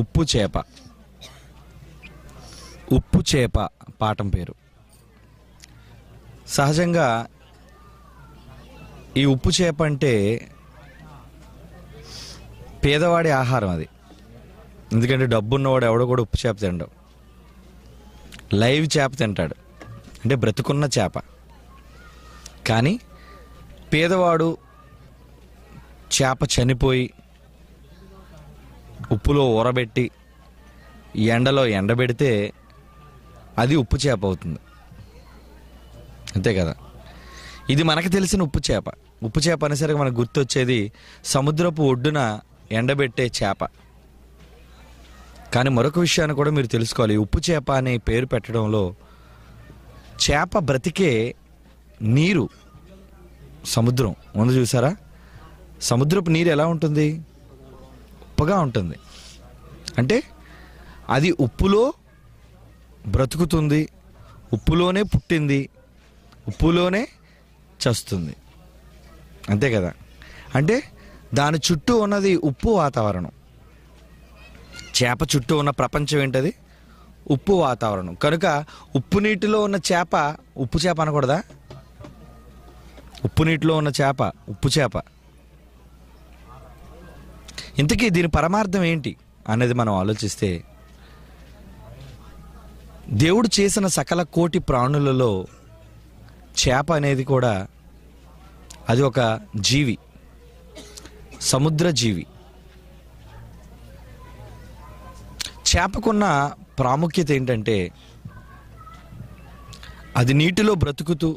ఉప్పు చేప ఉప్పు చేప పాఠం పేరు సహజంగా ఈ ఉప్పు చేప అంటే పేదవాడి ఆహారం అది ఎందుకంటే డబ్బున్నవాడు ఎవడో కూడా ఉప్పు చేప తినడం లైవ్ చేప తింటాడు అంటే బ్రతుకున్న చేప కానీ పేదవాడు చేప చనిపోయి ఉప్పులో ఊరబెట్టి ఎండలో ఎండబెడితే అది ఉప్పు చేప అవుతుంది అంతే కదా ఇది మనకు తెలిసిన ఉప్పు చేప ఉప్పు చేప అనేసరికి మనకు గుర్తొచ్చేది సముద్రపు ఒడ్డున ఎండబెట్టే చేప కానీ మరొక విషయాన్ని కూడా మీరు తెలుసుకోవాలి ఉప్పు చేప అనే పేరు పెట్టడంలో చేప బ్రతికే నీరు సముద్రం ఉంది చూసారా సముద్రపు నీరు ఎలా ఉంటుంది గొప్పగా ఉంటుంది అంటే అది ఉప్పులో బ్రతుకుతుంది ఉప్పులోనే పుట్టింది ఉప్పులోనే చస్తుంది అంతే కదా అంటే దాని చుట్టూ ఉన్నది ఉప్పు వాతావరణం చేప చుట్టూ ఉన్న ప్రపంచం ఏంటది ఉప్పు వాతావరణం కనుక ఉప్పు నీటిలో ఉన్న చేప ఉప్పు చేప అనకూడదా ఉప్పు నీటిలో ఉన్న చేప ఉప్పు చేప ఇంతకీ దీని పరమార్థం ఏంటి అనేది మనం ఆలోచిస్తే దేవుడు చేసిన సకల కోటి ప్రాణులలో చేప అనేది కూడా అది ఒక జీవి సముద్ర జీవి చేపకున్న ప్రాముఖ్యత ఏంటంటే అది నీటిలో బ్రతుకుతూ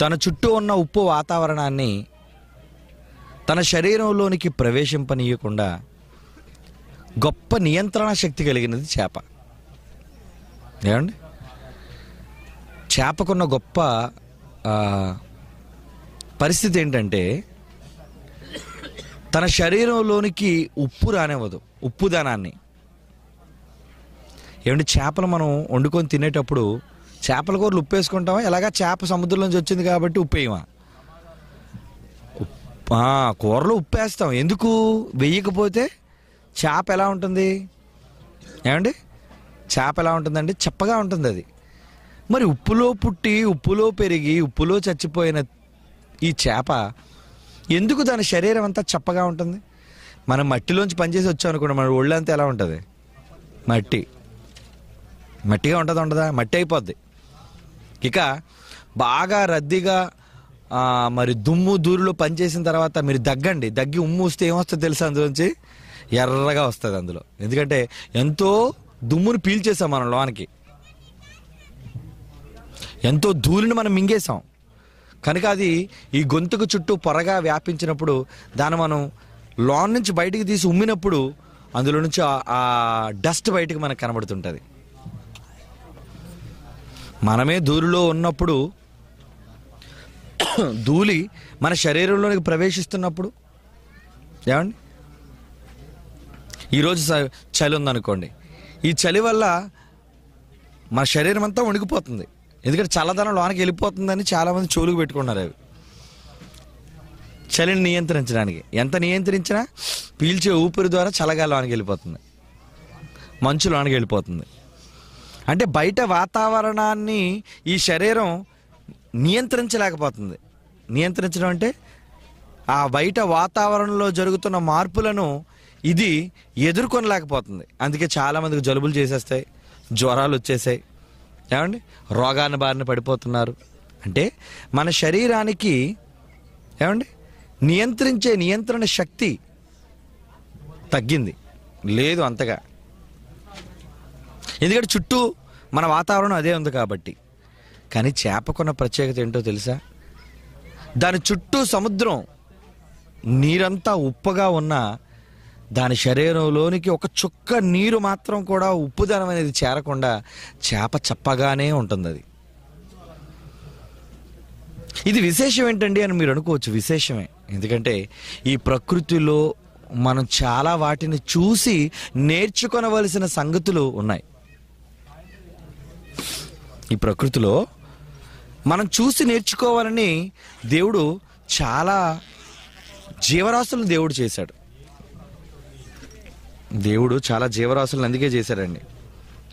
తన చుట్టూ ఉన్న ఉప్పు వాతావరణాన్ని తన శరీరంలోనికి ప్రవేశింపనీయకుండా గొప్ప నియంత్రణ శక్తి కలిగినది చేప ఏమండి చేపకున్న గొప్ప పరిస్థితి ఏంటంటే తన శరీరంలోనికి ఉప్పు రానివ్వదు దానాన్ని ఏమంటే చేపలు మనం వండుకొని తినేటప్పుడు చేపల కూరలు ఉప్పు వేసుకుంటామా ఎలాగా చేప సముద్రంలోంచి వచ్చింది కాబట్టి ఉప్పు వేయమా కూరలో ఉప్పు వేస్తాం ఎందుకు వెయ్యకపోతే చేప ఎలా ఉంటుంది ఏమండి చేప ఎలా ఉంటుందండి చెప్పగా ఉంటుంది అది మరి ఉప్పులో పుట్టి ఉప్పులో పెరిగి ఉప్పులో చచ్చిపోయిన ఈ చేప ఎందుకు దాని శరీరం అంతా చెప్పగా ఉంటుంది మనం మట్టిలోంచి పనిచేసి వచ్చాం అనుకోండి మన ఒళ్ళంతా ఎలా ఉంటుంది మట్టి మట్టిగా ఉంటుంది ఉండదా మట్టి అయిపోద్ది ఇక బాగా రద్దీగా మరి దుమ్ము దూరిలో పనిచేసిన తర్వాత మీరు దగ్గండి దగ్గి ఉమ్ము వస్తే ఏమొస్తుంది తెలుసా అందులోంచి ఎర్రగా వస్తుంది అందులో ఎందుకంటే ఎంతో దుమ్ముని పీల్చేసాం మనం లోనికి ఎంతో ధూళిని మనం మింగేసాం కనుక అది ఈ గొంతుకు చుట్టూ పొరగా వ్యాపించినప్పుడు దాన్ని మనం లోన్ నుంచి బయటికి తీసి ఉమ్మినప్పుడు అందులో నుంచి ఆ డస్ట్ బయటకు మనకు కనబడుతుంటుంది మనమే దూరిలో ఉన్నప్పుడు ధూళి మన శరీరంలోనికి ప్రవేశిస్తున్నప్పుడు ఏమండి ఈరోజు చలి ఉందనుకోండి ఈ చలి వల్ల మన శరీరం అంతా వణికిపోతుంది ఎందుకంటే చల్లదనం లోనికి వెళ్ళిపోతుందని చాలామంది చోలుకు పెట్టుకున్నారు అవి చలిని నియంత్రించడానికి ఎంత నియంత్రించినా పీల్చే ఊపిరి ద్వారా చల్లగా లోనికి వెళ్ళిపోతుంది మంచు లోనికి వెళ్ళిపోతుంది అంటే బయట వాతావరణాన్ని ఈ శరీరం నియంత్రించలేకపోతుంది నియంత్రించడం అంటే ఆ బయట వాతావరణంలో జరుగుతున్న మార్పులను ఇది ఎదుర్కొనలేకపోతుంది అందుకే చాలామందికి జలుబులు చేసేస్తాయి జ్వరాలు వచ్చేసాయి ఏమండి రోగాన్ని బారిన పడిపోతున్నారు అంటే మన శరీరానికి ఏమండి నియంత్రించే నియంత్రణ శక్తి తగ్గింది లేదు అంతగా ఎందుకంటే చుట్టూ మన వాతావరణం అదే ఉంది కాబట్టి కానీ చేపకున్న ప్రత్యేకత ఏంటో తెలుసా దాని చుట్టూ సముద్రం నీరంతా ఉప్పగా ఉన్న దాని శరీరంలోనికి ఒక చుక్క నీరు మాత్రం కూడా ఉప్పుదనం అనేది చేరకుండా చేప చప్పగానే ఉంటుంది అది ఇది విశేషం ఏంటండి అని మీరు అనుకోవచ్చు విశేషమే ఎందుకంటే ఈ ప్రకృతిలో మనం చాలా వాటిని చూసి నేర్చుకునవలసిన సంగతులు ఉన్నాయి ఈ ప్రకృతిలో మనం చూసి నేర్చుకోవాలని దేవుడు చాలా జీవరాశులను దేవుడు చేశాడు దేవుడు చాలా జీవరాశులను అందుకే చేశాడండి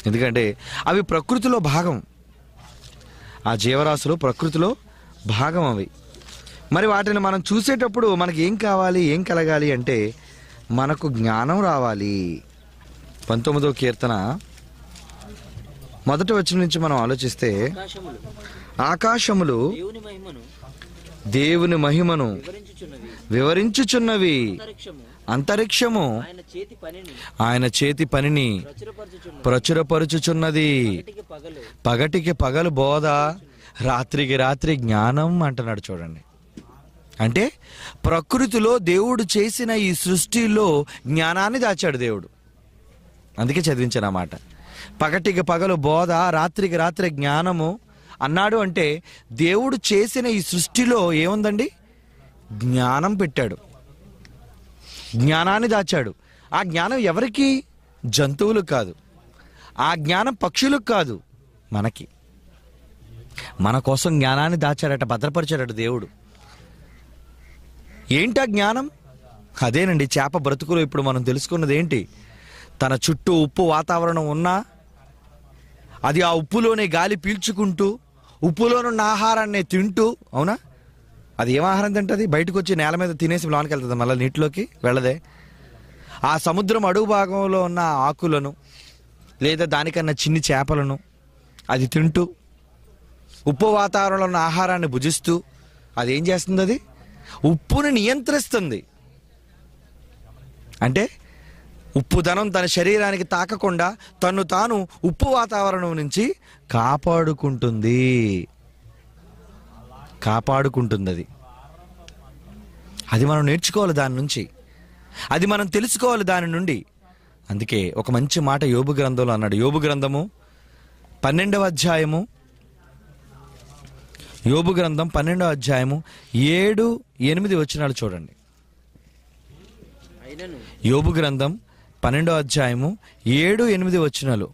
ఎందుకంటే అవి ప్రకృతిలో భాగం ఆ జీవరాశులు ప్రకృతిలో భాగం అవి మరి వాటిని మనం చూసేటప్పుడు మనకి ఏం కావాలి ఏం కలగాలి అంటే మనకు జ్ఞానం రావాలి పంతొమ్మిదో కీర్తన మొదటి వచ్చిన నుంచి మనం ఆలోచిస్తే ఆకాశములు దేవుని మహిమను వివరించుచున్నవి అంతరిక్షము ఆయన చేతి పనిని ప్రచురపరుచుచున్నది పగటికి పగలు బోధ రాత్రికి రాత్రి జ్ఞానం అంటున్నాడు చూడండి అంటే ప్రకృతిలో దేవుడు చేసిన ఈ సృష్టిలో జ్ఞానాన్ని దాచాడు దేవుడు అందుకే చదివించిన మాట పగటికి పగలు బోధ రాత్రికి రాత్రి జ్ఞానము అన్నాడు అంటే దేవుడు చేసిన ఈ సృష్టిలో ఏముందండి జ్ఞానం పెట్టాడు జ్ఞానాన్ని దాచాడు ఆ జ్ఞానం ఎవరికి జంతువులు కాదు ఆ జ్ఞానం పక్షులకు కాదు మనకి మన కోసం జ్ఞానాన్ని దాచాడట భద్రపరిచాడట దేవుడు ఏంటా జ్ఞానం అదేనండి చేప బ్రతుకులో ఇప్పుడు మనం తెలుసుకున్నది ఏంటి తన చుట్టూ ఉప్పు వాతావరణం ఉన్నా అది ఆ ఉప్పులోనే గాలి పీల్చుకుంటూ ఉప్పులోనున్న ఆహారాన్ని తింటూ అవునా అది ఏం ఆహారం తింటుంది బయటకు వచ్చి నేల మీద తినేసి లోనికి వెళ్తుంది మళ్ళీ నీటిలోకి వెళ్ళదే ఆ సముద్రం అడుగు భాగంలో ఉన్న ఆకులను లేదా దానికన్నా చిన్ని చేపలను అది తింటూ ఉప్పు వాతావరణంలో ఉన్న ఆహారాన్ని భుజిస్తూ అది ఏం చేస్తుంది అది ఉప్పుని నియంత్రిస్తుంది అంటే ఉప్పుదనం తన శరీరానికి తాకకుండా తను తాను ఉప్పు వాతావరణం నుంచి కాపాడుకుంటుంది కాపాడుకుంటుంది అది అది మనం నేర్చుకోవాలి దాని నుంచి అది మనం తెలుసుకోవాలి దాని నుండి అందుకే ఒక మంచి మాట యోగు గ్రంథంలో అన్నాడు యోగు గ్రంథము పన్నెండవ అధ్యాయము యోగు గ్రంథం పన్నెండవ అధ్యాయము ఏడు ఎనిమిది వచ్చినాడు చూడండి యోగు గ్రంథం పన్నెండో అధ్యాయము ఏడు ఎనిమిది వచ్చినలు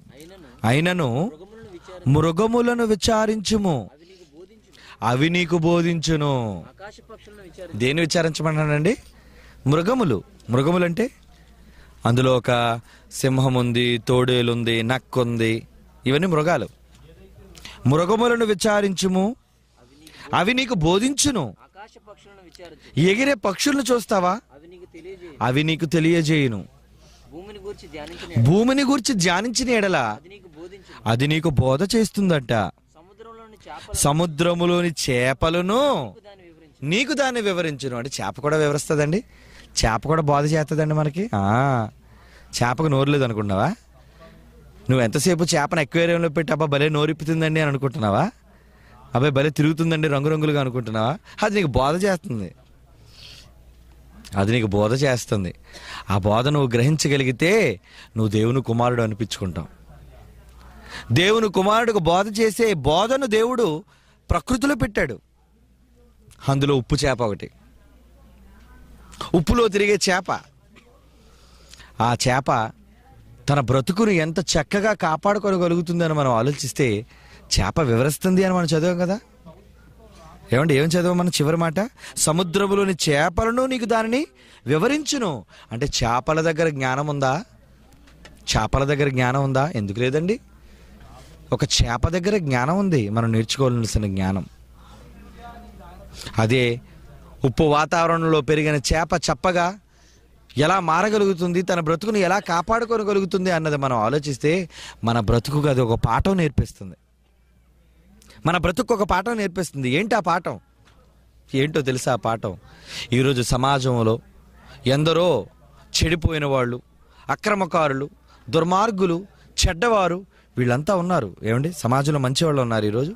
అయినను మృగములను విచారించుము అవి నీకు బోధించును దేని విచారించమన్నానండి మృగములు మృగములు అంటే అందులో ఒక సింహం ఉంది తోడేలుంది నక్కుంది ఇవన్నీ మృగాలు మృగములను విచారించుము అవి నీకు బోధించును ఎగిరే పక్షులను చూస్తావా అవి నీకు తెలియజేయును భూమిని గూర్చి ధ్యానించిన ఎడల అది నీకు బోధ చేస్తుందట సముద్రములోని చేపలను నీకు దాన్ని వివరించను అంటే చేప కూడా వివరిస్తుందండి చేప కూడా బోధ చేస్తుందండి మనకి చేపకు నోరు లేదు అనుకున్నావా నువ్వు ఎంతసేపు చేపను ఎక్వేరియంలో పెట్టి అబ్బా భలే నోరిప్పుతుందండి అని అనుకుంటున్నావా అబ్బాయి భలే తిరుగుతుందండి రంగురంగులుగా అనుకుంటున్నావా అది నీకు బోధ చేస్తుంది అది నీకు బోధ చేస్తుంది ఆ బోధ నువ్వు గ్రహించగలిగితే నువ్వు దేవుని కుమారుడు అనిపించుకుంటావు దేవుని కుమారుడికి బోధ చేసే బోధను దేవుడు ప్రకృతిలో పెట్టాడు అందులో ఉప్పు చేప ఒకటి ఉప్పులో తిరిగే చేప ఆ చేప తన బ్రతుకును ఎంత చక్కగా కాపాడుకోగలుగుతుందని మనం ఆలోచిస్తే చేప వివరిస్తుంది అని మనం చదివాం కదా ఏమంటే ఏం మన చివరి మాట సముద్రములోని చేపలను నీకు దానిని వివరించును అంటే చేపల దగ్గర జ్ఞానం ఉందా చేపల దగ్గర జ్ఞానం ఉందా ఎందుకు లేదండి ఒక చేప దగ్గర జ్ఞానం ఉంది మనం నేర్చుకోవాల్సిన జ్ఞానం అదే ఉప్పు వాతావరణంలో పెరిగిన చేప చెప్పగా ఎలా మారగలుగుతుంది తన బ్రతుకును ఎలా కాపాడుకోగలుగుతుంది అన్నది మనం ఆలోచిస్తే మన బ్రతుకుగా అది ఒక పాఠం నేర్పిస్తుంది మన బ్రతుకు ఒక పాఠం నేర్పిస్తుంది ఏంటి ఆ పాఠం ఏంటో తెలుసా ఆ పాఠం ఈరోజు సమాజంలో ఎందరో చెడిపోయిన వాళ్ళు అక్రమకారులు దుర్మార్గులు చెడ్డవారు వీళ్ళంతా ఉన్నారు ఏమండి సమాజంలో మంచివాళ్ళు ఉన్నారు ఈరోజు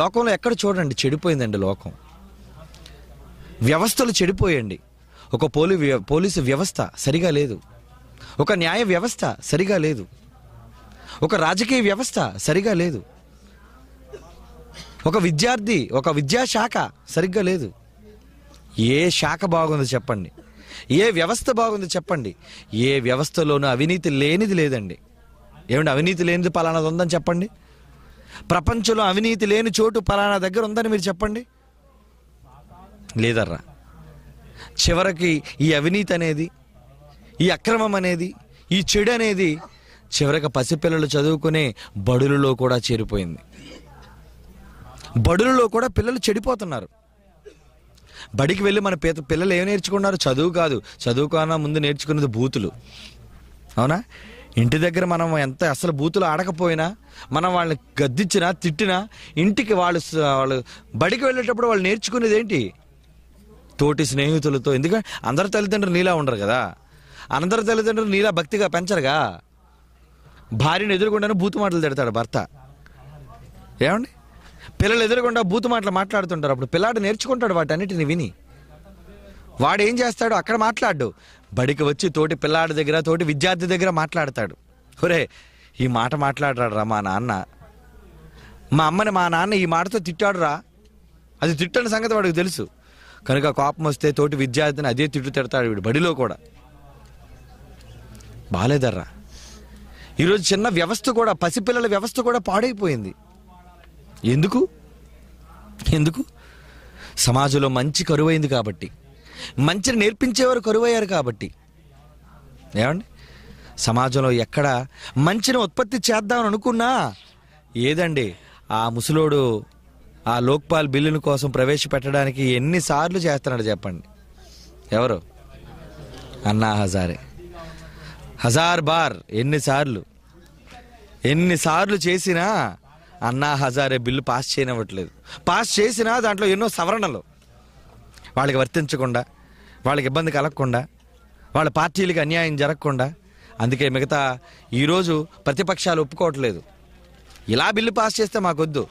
లోకంలో ఎక్కడ చూడండి చెడిపోయిందండి లోకం వ్యవస్థలు చెడిపోయండి ఒక పోలీ పోలీసు వ్యవస్థ సరిగా లేదు ఒక న్యాయ వ్యవస్థ సరిగా లేదు ఒక రాజకీయ వ్యవస్థ సరిగా లేదు ఒక విద్యార్థి ఒక విద్యాశాఖ సరిగ్గా లేదు ఏ శాఖ బాగుంది చెప్పండి ఏ వ్యవస్థ బాగుంది చెప్పండి ఏ వ్యవస్థలోనూ అవినీతి లేనిది లేదండి ఏమంటే అవినీతి లేనిది పలానాది ఉందని చెప్పండి ప్రపంచంలో అవినీతి లేని చోటు పలానా దగ్గర ఉందని మీరు చెప్పండి లేదర్రా చివరికి ఈ అవినీతి అనేది ఈ అక్రమం అనేది ఈ చెడు అనేది చివరికి పసిపిల్లలు చదువుకునే బడులలో కూడా చేరిపోయింది బడులలో కూడా పిల్లలు చెడిపోతున్నారు బడికి వెళ్ళి మన పేద పిల్లలు ఏం నేర్చుకున్నారు చదువు కాదు చదువుకన్నా ముందు నేర్చుకున్నది బూతులు అవునా ఇంటి దగ్గర మనం ఎంత అసలు బూతులు ఆడకపోయినా మనం వాళ్ళని గద్దించినా తిట్టినా ఇంటికి వాళ్ళు వాళ్ళు బడికి వెళ్ళేటప్పుడు వాళ్ళు నేర్చుకునేది ఏంటి తోటి స్నేహితులతో ఎందుకంటే అందరి తల్లిదండ్రులు నీలా ఉండరు కదా అందరి తల్లిదండ్రులు నీలా భక్తిగా పెంచరుగా భార్యను ఎదుర్కొండాను బూతు మాటలు తిడతాడు భర్త ఏమండి పిల్లలు ఎదురుకుండా బూతు మాటలు మాట్లాడుతుంటారు అప్పుడు పిల్లాడు నేర్చుకుంటాడు వాటన్నిటిని విని వాడు ఏం చేస్తాడు అక్కడ మాట్లాడు బడికి వచ్చి తోటి పిల్లాడి దగ్గర తోటి విద్యార్థి దగ్గర మాట్లాడతాడు ఒరే ఈ మాట మాట్లాడరా మా నాన్న మా అమ్మని మా నాన్న ఈ మాటతో తిట్టాడురా అది తిట్టని సంగతి వాడికి తెలుసు కనుక కోపం వస్తే తోటి విద్యార్థిని అదే తిట్టు తిడతాడు వీడు బడిలో కూడా బాగాలేదర్రా ఈరోజు చిన్న వ్యవస్థ కూడా పసిపిల్లల వ్యవస్థ కూడా పాడైపోయింది ఎందుకు ఎందుకు సమాజంలో మంచి కరువైంది కాబట్టి మంచిని నేర్పించేవారు కరువయ్యారు కాబట్టి ఏమండి సమాజంలో ఎక్కడ మంచిని ఉత్పత్తి చేద్దామని అనుకున్నా ఏదండి ఆ ముసలోడు ఆ లోక్పాల్ బిల్లుని కోసం ప్రవేశపెట్టడానికి ఎన్నిసార్లు చేస్తున్నాడు చెప్పండి ఎవరు అన్నా హజారే హజార్ బార్ ఎన్నిసార్లు ఎన్నిసార్లు చేసినా అన్నా హజారే బిల్లు పాస్ చేయనివ్వట్లేదు పాస్ చేసినా దాంట్లో ఎన్నో సవరణలు వాళ్ళకి వర్తించకుండా వాళ్ళకి ఇబ్బంది కలగకుండా వాళ్ళ పార్టీలకి అన్యాయం జరగకుండా అందుకే మిగతా ఈరోజు ప్రతిపక్షాలు ఒప్పుకోవట్లేదు ఇలా బిల్లు పాస్ చేస్తే మాకొద్దు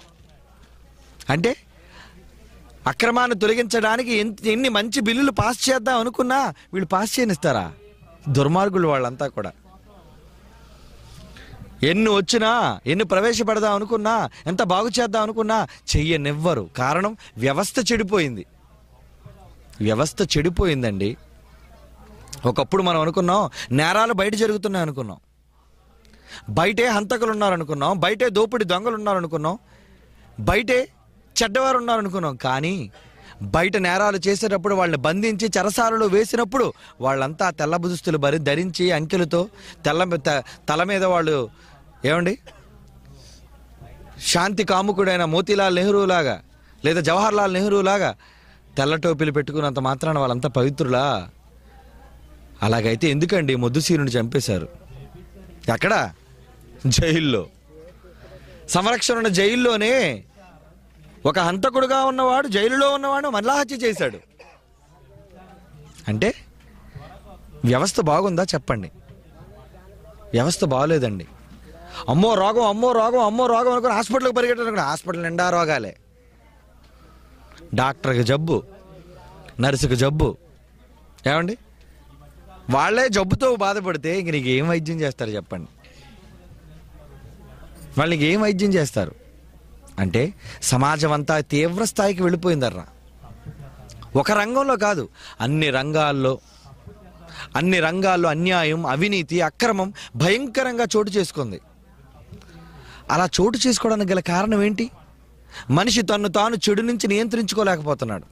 అంటే అక్రమాన్ని తొలగించడానికి ఎన్ని మంచి బిల్లులు పాస్ చేద్దాం అనుకున్నా వీళ్ళు పాస్ చేయనిస్తారా దుర్మార్గులు వాళ్ళంతా కూడా ఎన్ని వచ్చినా ఎన్ని ప్రవేశపెడదాం అనుకున్నా ఎంత బాగు చేద్దాం అనుకున్నా చెయ్యనివ్వరు కారణం వ్యవస్థ చెడిపోయింది వ్యవస్థ చెడిపోయిందండి ఒకప్పుడు మనం అనుకున్నాం నేరాలు బయట జరుగుతున్నాయి అనుకున్నాం బయటే హంతకులు ఉన్నారనుకున్నాం బయటే దోపిడి దొంగలు ఉన్నారనుకున్నాం బయటే చెడ్డవారు ఉన్నారనుకున్నాం కానీ బయట నేరాలు చేసేటప్పుడు వాళ్ళని బంధించి చెరసాలలు వేసినప్పుడు వాళ్ళంతా తెల్ల బుదుస్తులు బరి ధరించి అంకెలతో తెల్ల తల మీద వాళ్ళు ఏమండి శాంతి కాముకుడైన మోతీలాల్ నెహ్రూ లాగా లేదా జవహర్లాల్ నెహ్రూ లాగా తెల్ల టోపీలు పెట్టుకున్నంత మాత్రాన వాళ్ళంతా పవిత్రులా అలాగైతే ఎందుకండి మొద్దుసీరుని చంపేశారు ఎక్కడ జైల్లో సంరక్షణ ఉన్న జైల్లోనే ఒక హంతకుడుగా ఉన్నవాడు జైలులో ఉన్నవాడు మళ్ళా హత్య చేశాడు అంటే వ్యవస్థ బాగుందా చెప్పండి వ్యవస్థ బాగోలేదండి అమ్మో రోగం అమ్మో రోగం అమ్మో రోగం అనుకుని హాస్పిటల్కి పరిగెట్టాను కూడా హాస్పిటల్ నిండా రోగాలే డాక్టర్కి జబ్బు నర్సుకి జబ్బు ఏమండి వాళ్ళే జబ్బుతో బాధపడితే ఇంక నీకు ఏం వైద్యం చేస్తారు చెప్పండి వాళ్ళకి ఏం వైద్యం చేస్తారు అంటే సమాజం అంతా తీవ్ర స్థాయికి వెళ్ళిపోయిందర్రా ఒక రంగంలో కాదు అన్ని రంగాల్లో అన్ని రంగాల్లో అన్యాయం అవినీతి అక్రమం భయంకరంగా చోటు చేసుకుంది అలా చోటు చేసుకోవడానికి గల కారణం ఏంటి మనిషి తన్ను తాను చెడు నుంచి నియంత్రించుకోలేకపోతున్నాడు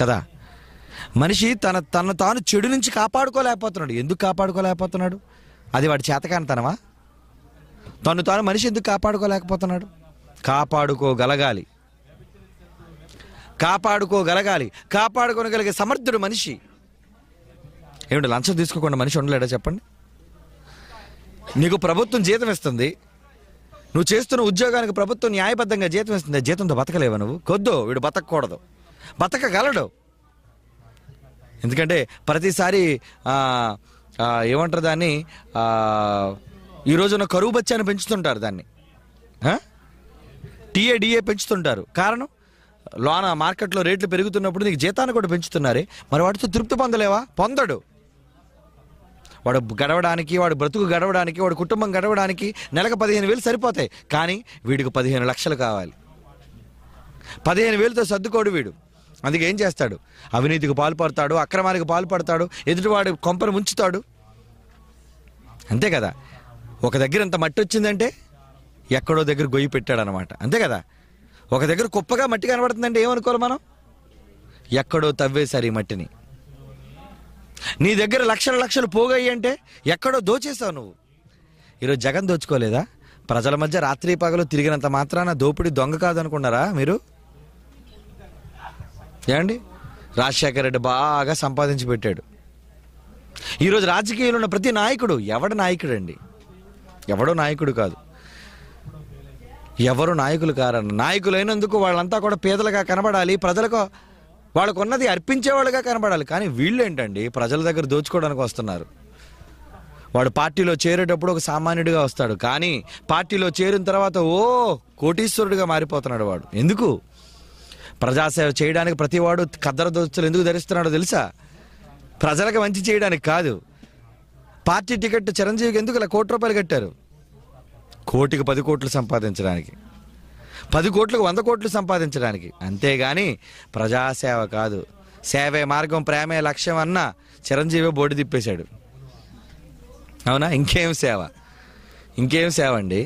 కదా మనిషి తన తను తాను చెడు నుంచి కాపాడుకోలేకపోతున్నాడు ఎందుకు కాపాడుకోలేకపోతున్నాడు అది వాడి చేతకానితనమా తను తాను మనిషి ఎందుకు కాపాడుకోలేకపోతున్నాడు కాపాడుకోగలగాలి కాపాడుకోగలగాలి కాపాడుకోగలిగే సమర్థుడు మనిషి ఏమిటి లంచం తీసుకోకుండా మనిషి ఉండలేడా చెప్పండి నీకు ప్రభుత్వం జీతం ఇస్తుంది నువ్వు చేస్తున్న ఉద్యోగానికి ప్రభుత్వం న్యాయబద్ధంగా జీతం ఇస్తుంది జీతంతో బతకలేవా నువ్వు కొద్దు వీడు బతకూడదు బతకగలడు ఎందుకంటే ప్రతిసారి ఏమంటారు దాన్ని ఈ రోజున కరువు బచ్చాన్ని పెంచుతుంటారు దాన్ని టీఏడిఏ పెంచుతుంటారు కారణం లోన మార్కెట్లో రేట్లు పెరుగుతున్నప్పుడు నీకు జీతాన్ని కూడా పెంచుతున్నారే మరి వాటితో తృప్తి పొందలేవా పొందడు వాడు గడవడానికి వాడు బ్రతుకు గడవడానికి వాడు కుటుంబం గడవడానికి నెలకు పదిహేను వేలు సరిపోతాయి కానీ వీడికి పదిహేను లక్షలు కావాలి పదిహేను వేలతో సర్దుకోడు వీడు అందుకే ఏం చేస్తాడు అవినీతికి పాల్పడతాడు అక్రమానికి పాల్పడతాడు ఎదుటివాడు కొంపను ముంచుతాడు అంతే కదా ఒక దగ్గర ఇంత మట్టి వచ్చిందంటే ఎక్కడో దగ్గర గొయ్యి పెట్టాడనమాట అంతే కదా ఒక దగ్గర కుప్పగా మట్టి కనబడుతుందంటే ఏమనుకోవాలి మనం ఎక్కడో తవ్వేశారు ఈ మట్టిని నీ దగ్గర లక్షల లక్షలు పోగాయి అంటే ఎక్కడో దోచేసావు నువ్వు ఈరోజు జగన్ దోచుకోలేదా ప్రజల మధ్య రాత్రి పగలు తిరిగినంత మాత్రాన దోపిడీ దొంగ కాదు అనుకున్నారా మీరు ఏమండి రాజశేఖర రెడ్డి బాగా సంపాదించి పెట్టాడు ఈరోజు రాజకీయాలు ఉన్న ప్రతి నాయకుడు ఎవడ నాయకుడు అండి ఎవడో నాయకుడు కాదు ఎవరు నాయకులు కారన్న నాయకులైనందుకు వాళ్ళంతా కూడా పేదలుగా కనబడాలి ప్రజలకు వాళ్ళకున్నది అర్పించేవాళ్ళుగా కనబడాలి కానీ వీళ్ళు ఏంటండి ప్రజల దగ్గర దోచుకోవడానికి వస్తున్నారు వాడు పార్టీలో చేరేటప్పుడు ఒక సామాన్యుడిగా వస్తాడు కానీ పార్టీలో చేరిన తర్వాత ఓ కోటీశ్వరుడిగా మారిపోతున్నాడు వాడు ఎందుకు ప్రజాసేవ చేయడానికి ప్రతివాడు కద్దర దోస్తులు ఎందుకు ధరిస్తున్నాడో తెలుసా ప్రజలకు మంచి చేయడానికి కాదు పార్టీ టికెట్ చిరంజీవికి ఎందుకు ఇలా కోటి రూపాయలు కట్టారు కోటికి పది కోట్లు సంపాదించడానికి పది కోట్లకు వంద కోట్లు సంపాదించడానికి అంతేగాని ప్రజాసేవ కాదు సేవే మార్గం ప్రేమే లక్ష్యం అన్న చిరంజీవి బోర్డు తిప్పేశాడు అవునా ఇంకేం సేవ ఇంకేం సేవ అండి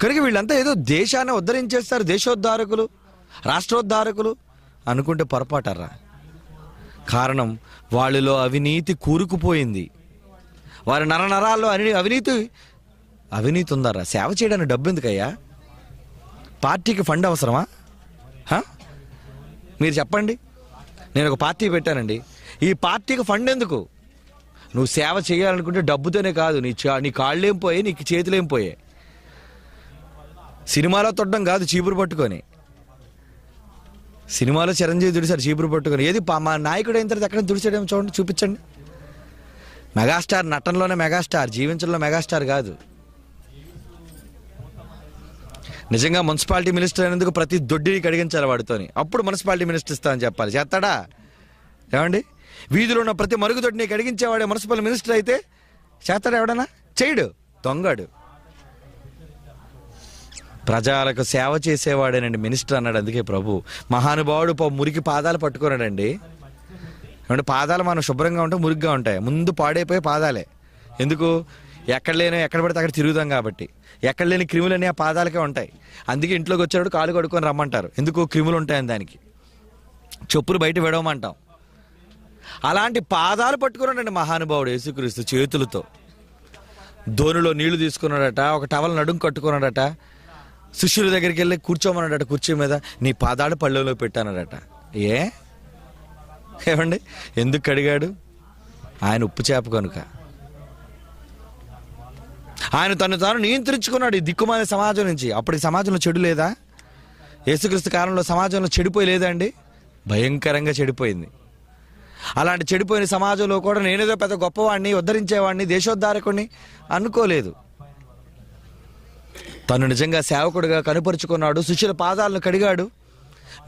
కనుక వీళ్ళంతా ఏదో దేశాన్ని ఉద్ధరించేస్తారు దేశోద్ధారకులు రాష్ట్రోద్ధారకులు అనుకుంటే పొరపాటర్రా కారణం వాళ్ళలో అవినీతి కూరుకుపోయింది వారి నరనరాల్లో అవినీతి అవినీతి ఉందరా సేవ చేయడానికి డబ్బు ఎందుకయ్యా పార్టీకి ఫండ్ అవసరమా మీరు చెప్పండి నేను ఒక పార్టీ పెట్టానండి ఈ పార్టీకి ఫండ్ ఎందుకు నువ్వు సేవ చేయాలనుకుంటే డబ్బుతోనే కాదు నీ నీ కాళ్ళేం పోయాయి నీకు చేతులేం పోయాయి సినిమాలో తొట్టడం కాదు చీపురు పట్టుకొని సినిమాలో చిరంజీవి దుడిసారు చీపురు పట్టుకొని ఏది మా నాయకుడు అయిన తర్వాత ఎక్కడ దుడిచాడేమో చూడండి చూపించండి మెగాస్టార్ నటనలోనే మెగాస్టార్ జీవించడంలో మెగాస్టార్ కాదు నిజంగా మున్సిపాలిటీ మినిస్టర్ అయినందుకు ప్రతి దొడ్డిని కడిగించాలి వాడితోని అప్పుడు మున్సిపాలిటీ మినిస్టర్ ఇస్తా అని చెప్పాలి చేస్తాడా ఏమండి వీధిలో ఉన్న ప్రతి దొడ్డిని కడిగించేవాడే మున్సిపల్ మినిస్టర్ అయితే చేస్తాడా ఎవడన్నా చేయడు దొంగడు ప్రజలకు సేవ చేసేవాడేనండి మినిస్టర్ అన్నాడు అందుకే ప్రభు మహానుభావుడు మురికి పాదాలు పట్టుకున్నాడండి ఏమంటే పాదాలు మనం శుభ్రంగా ఉంటే మురిగ్గా ఉంటాయి ముందు పాడైపోయి పాదాలే ఎందుకు ఎక్కడ లేనో ఎక్కడ పడితే అక్కడ తిరుగుతాం కాబట్టి ఎక్కడ లేని క్రిములన్నీ ఆ పాదాలకే ఉంటాయి అందుకే ఇంట్లోకి వచ్చాడు కాలు కడుక్కొని రమ్మంటారు ఎందుకు క్రిములు ఉంటాయని దానికి చెప్పులు బయట పెడవమంటాం అలాంటి పాదాలు పట్టుకున్నాడండి మహానుభావుడు యేసుక్రీస్తు చేతులతో ధోనిలో నీళ్లు తీసుకున్నాడట ఒక టవల్ నడుము కట్టుకున్నాడట శిష్యుల దగ్గరికి వెళ్ళి కూర్చోమన్నాడట కుర్చీ మీద నీ పాదాలు పళ్ళెంలో పెట్టానడట ఏ ఏమండి ఎందుకు అడిగాడు ఆయన ఉప్పు చేప కనుక ఆయన తను తాను నియంత్రించుకున్నాడు ఈ దిక్కుమాల సమాజం నుంచి అప్పుడు సమాజంలో చెడు లేదా యేసుక్రీస్తు కాలంలో సమాజంలో చెడిపోయి లేదండి భయంకరంగా చెడిపోయింది అలాంటి చెడిపోయిన సమాజంలో కూడా నేనేదో పెద్ద గొప్పవాడిని ఉద్ధరించేవాడిని దేశోద్ధారకుడిని అనుకోలేదు తను నిజంగా సేవకుడిగా కనుపరుచుకున్నాడు శిష్యుల పాదాలను కడిగాడు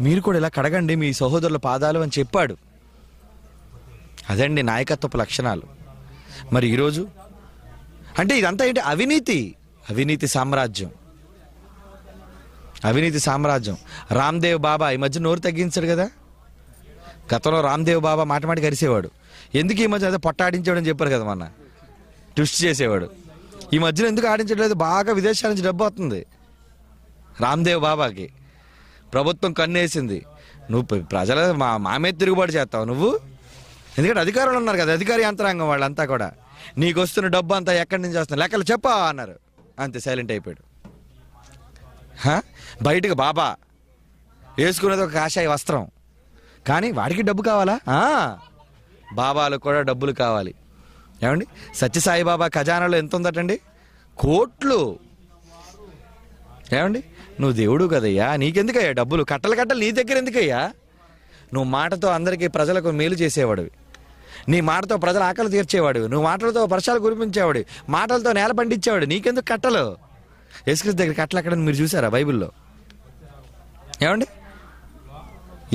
మీరు కూడా ఇలా కడగండి మీ సహోదరుల పాదాలు అని చెప్పాడు అదండి నాయకత్వపు లక్షణాలు మరి ఈరోజు అంటే ఇదంతా ఏంటి అవినీతి అవినీతి సామ్రాజ్యం అవినీతి సామ్రాజ్యం రామ్దేవ్ బాబా ఈ మధ్య నోరు తగ్గించాడు కదా గతంలో రామ్దేవ్ బాబా మాట మాట కరిసేవాడు ఎందుకు ఈ మధ్య అదే అని చెప్పారు కదా మొన్న ట్విస్ట్ చేసేవాడు ఈ మధ్యలో ఎందుకు ఆడించట్లేదు బాగా విదేశాల నుంచి డబ్బు వస్తుంది రామ్దేవ్ బాబాకి ప్రభుత్వం కన్నేసింది నువ్వు ప్రజల మా మామే తిరుగుబాటు చేస్తావు నువ్వు ఎందుకంటే అధికారులు ఉన్నారు కదా అధికార యంత్రాంగం వాళ్ళంతా కూడా నీకు వస్తున్న డబ్బు అంతా ఎక్కడి నుంచి వస్తున్నా లెక్కలు చెప్పా అన్నారు అంతే సైలెంట్ అయిపోయాడు బయటకు బాబా వేసుకునేది ఒక కాషాయ వస్త్రం కానీ వాడికి డబ్బు కావాలా బాబాలకు కూడా డబ్బులు కావాలి ఏమండి సత్యసాయిబాబా ఖజానాలో ఎంత ఉందటండి కోట్లు ఏమండి నువ్వు దేవుడు కదయ్యా నీకెందుకయ్యా డబ్బులు కట్టలు కట్టలు నీ దగ్గర ఎందుకయ్యా నువ్వు మాటతో అందరికీ ప్రజలకు మేలు చేసేవాడివి నీ మాటతో ప్రజలు ఆకలి తీర్చేవాడు నువ్వు మాటలతో వర్షాలు కురిపించేవాడు మాటలతో నేల పండించేవాడు నీకెందుకు కట్టలు యేసుక్రీస్తు దగ్గర కట్టలు ఎక్కడ మీరు చూసారా బైబిల్లో ఏమండి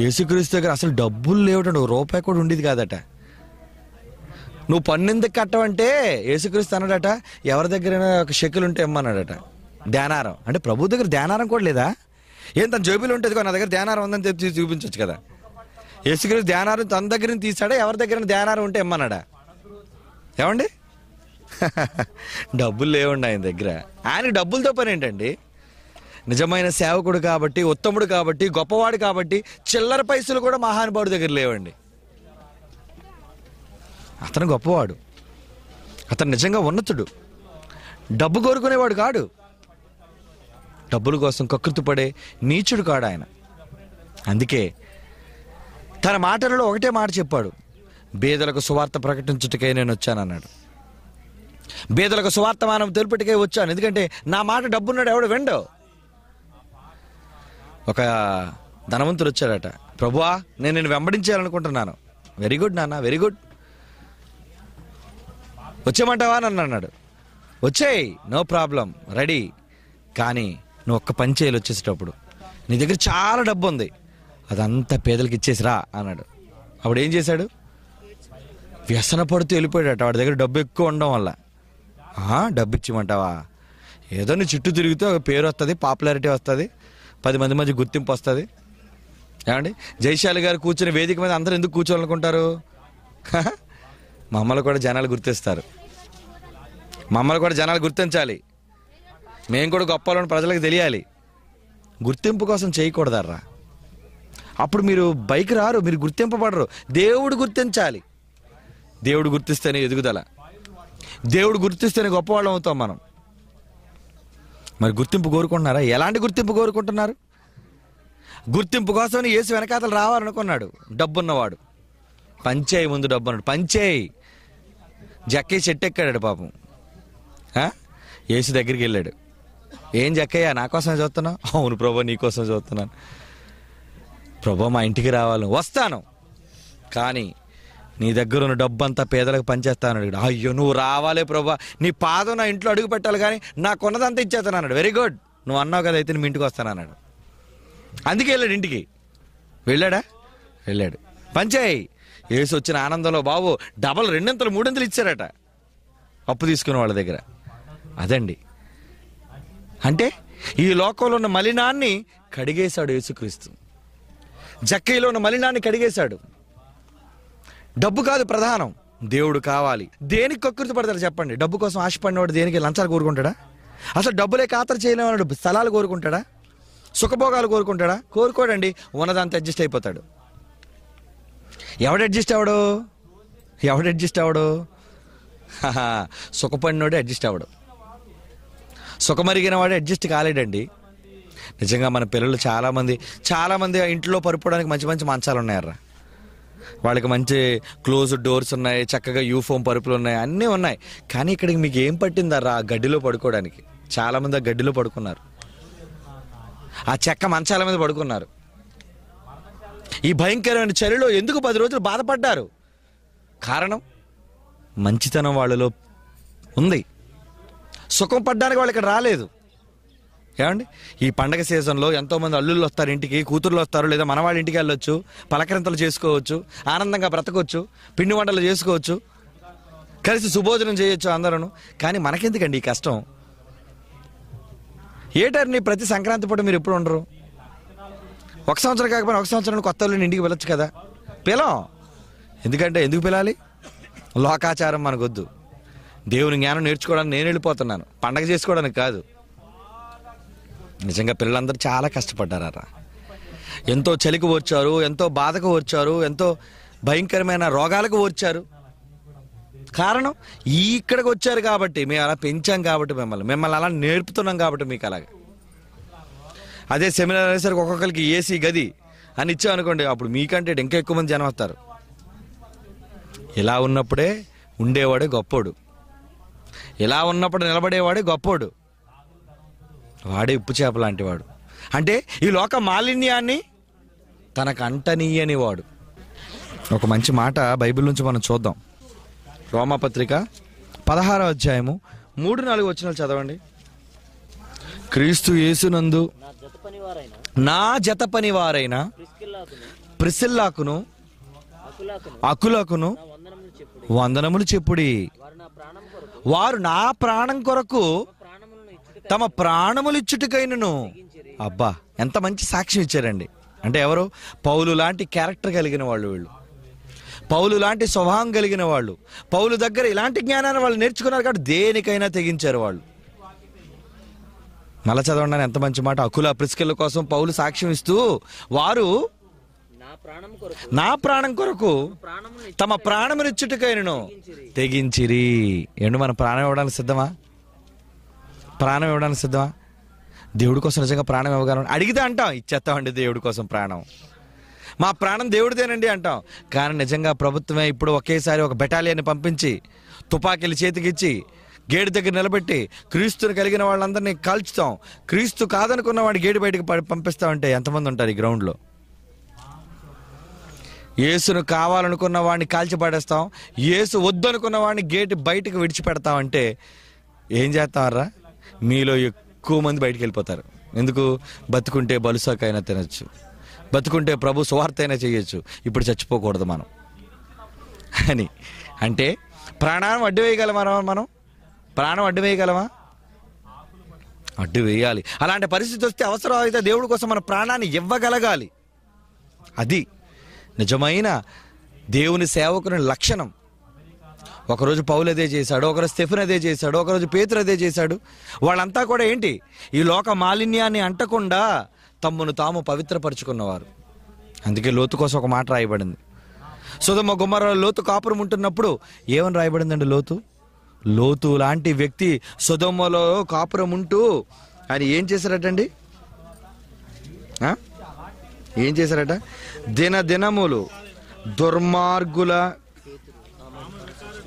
యేసుక్రీస్తు దగ్గర అసలు డబ్బులు లేవటండి రూపాయి కూడా ఉండేది కాదట నువ్వు పన్నెందుకు కట్టవంటే యేసుక్రీస్తు అన్నాడట ఎవరి దగ్గర ఒక షెక్కులు ఉంటే ఇమ్మన్నాడట ధ్యానారం అంటే ప్రభు దగ్గర ధ్యానారం కూడా లేదా ఏం తన జోబీలు ఉంటుంది నా దగ్గర ధ్యానారం ఉందని చెప్పి చూపించవచ్చు కదా యేసుక్రీస్తు ధ్యానారం తన దగ్గర తీసాడా ఎవరి దగ్గర ధ్యానారం ఉంటే ఇమ్మన్నాడా ఏమండి డబ్బులు లేవండి ఆయన దగ్గర ఆయన డబ్బులతో పని ఏంటండి నిజమైన సేవకుడు కాబట్టి ఉత్తముడు కాబట్టి గొప్పవాడు కాబట్టి చిల్లర పైసలు కూడా మహానుభావుడి దగ్గర లేవండి అతను గొప్పవాడు అతను నిజంగా ఉన్నతుడు డబ్బు కోరుకునేవాడు కాడు డబ్బుల కోసం కకృతి పడే నీచుడు కాడు ఆయన అందుకే తన మాటలలో ఒకటే మాట చెప్పాడు బేదలకు సువార్త ప్రకటించటకై నేను వచ్చానన్నాడు బేదలకు సువార్త మానం తెలుపటికై వచ్చాను ఎందుకంటే నా మాట డబ్బున్నాడు ఎవడు వెండవు ఒక ధనవంతుడు వచ్చాడట ప్రభువా నేను నేను వెంబడించాలనుకుంటున్నాను వెరీ గుడ్ నాన్న వెరీ గుడ్ వచ్చేమంటావా నన్ను అన్నాడు వచ్చేయి నో ప్రాబ్లం రెడీ కానీ నువ్వు ఒక్క పని చేయాలి వచ్చేసేటప్పుడు నీ దగ్గర చాలా డబ్బు ఉంది అదంతా పేదలకు ఇచ్చేసిరా అన్నాడు అప్పుడు ఏం చేశాడు వ్యసన పడుతూ వెళ్ళిపోయాడట వాడి దగ్గర డబ్బు ఎక్కువ ఉండడం వల్ల డబ్బు ఇచ్చిమంటావా ఏదో నువ్వు చుట్టూ తిరిగితే ఒక పేరు వస్తుంది పాపులారిటీ వస్తుంది పది మంది మధ్య గుర్తింపు వస్తుంది ఏమండి జైశాలి గారు కూర్చుని వేదిక మీద అందరూ ఎందుకు కూర్చోాలనుకుంటారు మమ్మల్ని కూడా జనాలు గుర్తిస్తారు మమ్మల్ని కూడా జనాలు గుర్తించాలి మేము కూడా గొప్పలను ప్రజలకు తెలియాలి గుర్తింపు కోసం చేయకూడదారా అప్పుడు మీరు బైక్ రారు మీరు గుర్తింపబడరు దేవుడు గుర్తించాలి దేవుడు గుర్తిస్తేనే ఎదుగుదల దేవుడు గుర్తిస్తేనే గొప్పవాళ్ళం అవుతాం మనం మరి గుర్తింపు కోరుకుంటున్నారా ఎలాంటి గుర్తింపు కోరుకుంటున్నారు గుర్తింపు కోసం ఏసు వెనకాతలు రావాలనుకున్నాడు డబ్బున్నవాడు పంచేయి ముందు డబ్బు అన్నాడు పంచేయి జక్కయ్య చెట్టు ఎక్కాడు పాపం ఏసు దగ్గరికి వెళ్ళాడు ఏం జక్కయ్య నా కోసం చూస్తున్నావు అవును ప్రభా నీ కోసం చూస్తున్నాను ప్రభా మా ఇంటికి రావాలి వస్తాను కానీ నీ దగ్గర ఉన్న డబ్బంతా పేదలకు పనిచేస్తాను అడిగాడు అయ్యో నువ్వు రావాలి ప్రభా నీ పాదం నా ఇంట్లో అడుగు పెట్టాలి కానీ కొన్నదంతా ఇచ్చేస్తాను అన్నాడు వెరీ గుడ్ నువ్వు అన్నావు కదా అయితే నీ ఇంటికి వస్తాను అన్నాడు అందుకే వెళ్ళాడు ఇంటికి వెళ్ళాడా వెళ్ళాడు పంచాయి వేసి వచ్చిన ఆనందంలో బాబు డబల్ రెండింతలు మూడింతలు ఇచ్చారట అప్పు తీసుకున్న వాళ్ళ దగ్గర అదండి అంటే ఈ లోకంలో ఉన్న మలినాన్ని కడిగేశాడు యేసుక్రీస్తు జక్కీలో ఉన్న మలినాన్ని కడిగేశాడు డబ్బు కాదు ప్రధానం దేవుడు కావాలి దేనికి కక్కుర్తి పడతారు చెప్పండి డబ్బు కోసం ఆశపడినవాడు దేనికి లంచాలు కోరుకుంటాడా అసలు డబ్బులే ఖాతరు చేయలేవాడు స్థలాలు కోరుకుంటాడా సుఖభోగాలు కోరుకుంటాడా కోరుకోడండి ఉన్నదంతా అడ్జస్ట్ అయిపోతాడు ఎవడు అడ్జస్ట్ అవడు ఎవడు అడ్జస్ట్ అవడు సుఖపడినోడే అడ్జస్ట్ అవడు సుఖమరిగిన వాడే అడ్జస్ట్ కాలేడండి నిజంగా మన పిల్లలు చాలామంది చాలామంది ఇంట్లో పరుపుకోవడానికి మంచి మంచి మంచాలు ఉన్నాయర్రా వాళ్ళకి మంచి క్లోజ్ డోర్స్ ఉన్నాయి చక్కగా యూఫామ్ పరుపులు ఉన్నాయి అన్నీ ఉన్నాయి కానీ ఇక్కడికి మీకు ఏం పట్టిందర్రా ఆ గడ్డిలో పడుకోవడానికి చాలామంది ఆ గడ్డిలో పడుకున్నారు ఆ చెక్క మంచాల మీద పడుకున్నారు ఈ భయంకరమైన చలిలో ఎందుకు పది రోజులు బాధపడ్డారు కారణం మంచితనం వాళ్ళలో ఉంది సుఖం పడ్డానికి వాళ్ళు ఇక్కడ రాలేదు ఏమండి ఈ పండగ సీజన్లో ఎంతోమంది అల్లుళ్ళు వస్తారు ఇంటికి కూతుర్లు వస్తారు లేదా మనవాళ్ళ ఇంటికి వెళ్ళొచ్చు పలకరింతలు చేసుకోవచ్చు ఆనందంగా బ్రతకవచ్చు పిండి వంటలు చేసుకోవచ్చు కలిసి సుభోజనం చేయొచ్చు అందరూ కానీ మనకెందుకండి ఈ కష్టం ఏటర్ని ప్రతి సంక్రాంతి పూట మీరు ఎప్పుడు ఉండరు ఒక సంవత్సరం కాకపోయినా ఒక సంవత్సరం కొత్త వాళ్ళని ఇంటికి వెళ్ళచ్చు కదా పిలం ఎందుకంటే ఎందుకు పిలాలి లోకాచారం మనకొద్దు దేవుని జ్ఞానం నేర్చుకోవడానికి నేను వెళ్ళిపోతున్నాను పండగ చేసుకోవడానికి కాదు నిజంగా పిల్లలందరూ చాలా కష్టపడ్డారా ఎంతో చలికి ఓర్చారు ఎంతో బాధకు ఓర్చారు ఎంతో భయంకరమైన రోగాలకు ఓర్చారు కారణం ఈ ఇక్కడికి వచ్చారు కాబట్టి మేము అలా పెంచాం కాబట్టి మిమ్మల్ని మిమ్మల్ని అలా నేర్పుతున్నాం కాబట్టి మీకు అలాగ అదే సెమినార్ అనేసరికి ఒక్కొక్కరికి ఏసీ గది అని ఇచ్చాం అనుకోండి అప్పుడు మీకంటే ఇంకా ఎక్కువ మంది జనం వస్తారు ఇలా ఉన్నప్పుడే ఉండేవాడే గొప్పోడు ఇలా ఉన్నప్పుడు నిలబడేవాడే గొప్పోడు వాడే ఉప్పు చేప లాంటి వాడు అంటే ఈ లోక మాలిన్యాన్ని తనకు అంటనీయని వాడు ఒక మంచి మాట బైబిల్ నుంచి మనం చూద్దాం రోమపత్రిక పదహారో అధ్యాయము మూడు నాలుగు వచ్చిన చదవండి క్రీస్తు యేసునందు నా జత పని వారైన ప్రిసిల్లాకును అకులకును వందనములు చెప్పుడి వారు నా ప్రాణం కొరకు తమ ప్రాణములిచ్చుటికైనను అబ్బా ఎంత మంచి సాక్ష్యం ఇచ్చారండి అంటే ఎవరు పౌలు లాంటి క్యారెక్టర్ కలిగిన వాళ్ళు వీళ్ళు పౌలు లాంటి స్వభావం కలిగిన వాళ్ళు పౌలు దగ్గర ఇలాంటి జ్ఞానాన్ని వాళ్ళు నేర్చుకున్నారు కాబట్టి దేనికైనా తెగించారు వాళ్ళు మళ్ళా చదవండి ఎంత మంచి మాట అకుల ప్రిస్కిల్ల కోసం పౌలు సాక్ష్యం ఇస్తూ వారు నా ప్రాణం కొరకు తమ ప్రాణమునిచ్చుటకైనను తెగించిరి ఏండు మన ప్రాణం ఇవ్వడానికి సిద్ధమా ప్రాణం ఇవ్వడానికి సిద్ధమా దేవుడి కోసం నిజంగా ప్రాణం ఇవ్వగలం అడిగితే అంటాం ఇచ్చేస్తామండి దేవుడి కోసం ప్రాణం మా ప్రాణం దేవుడిదేనండి అంటాం కానీ నిజంగా ప్రభుత్వమే ఇప్పుడు ఒకేసారి ఒక బెటాలియన్ పంపించి తుపాకీలు చేతికిచ్చి గేటు దగ్గర నిలబెట్టి క్రీస్తుని కలిగిన వాళ్ళందరినీ కాల్చుతాం క్రీస్తు కాదనుకున్న వాడిని గేడు బయటకు పంపిస్తామంటే ఎంతమంది ఉంటారు ఈ గ్రౌండ్లో ఏసును కావాలనుకున్న వాడిని కాల్చిపడేస్తాం యేసు వద్దనుకున్న వాడిని గేటు బయటకు విడిచిపెడతామంటే ఏం చేస్తామరా మీలో ఎక్కువ మంది బయటికి వెళ్ళిపోతారు ఎందుకు బతుకుంటే బలుసాకైనా తినచ్చు బతుకుంటే ప్రభు స్వార్థ అయినా చేయొచ్చు ఇప్పుడు చచ్చిపోకూడదు మనం అని అంటే ప్రాణాన్ని అడ్డు వేయగలమా మనం ప్రాణం అడ్డు వేయగలమా అడ్డు వేయాలి అలాంటి పరిస్థితి వస్తే అవసరం అయితే దేవుడి కోసం మన ప్రాణాన్ని ఇవ్వగలగాలి అది నిజమైన దేవుని సేవకుని లక్షణం ఒకరోజు పౌలు అదే చేశాడు ఒకరోజు స్టెఫిన్ అదే చేశాడు ఒకరోజు పేతురు అదే చేశాడు వాళ్ళంతా కూడా ఏంటి ఈ లోక మాలిన్యాన్ని అంటకుండా తమ్మును తాము పవిత్రపరుచుకున్నవారు అందుకే లోతు కోసం ఒక మాట రాయబడింది సుధమ గుమ్మర లోతు కాపురం ఉంటున్నప్పుడు ఏమని రాయబడిందండి లోతు లోతు లాంటి వ్యక్తి సుధమ్మలో కాపురం ఉంటూ ఆయన ఏం చేశారటండి ఏం చేశారట దినదినములు దుర్మార్గుల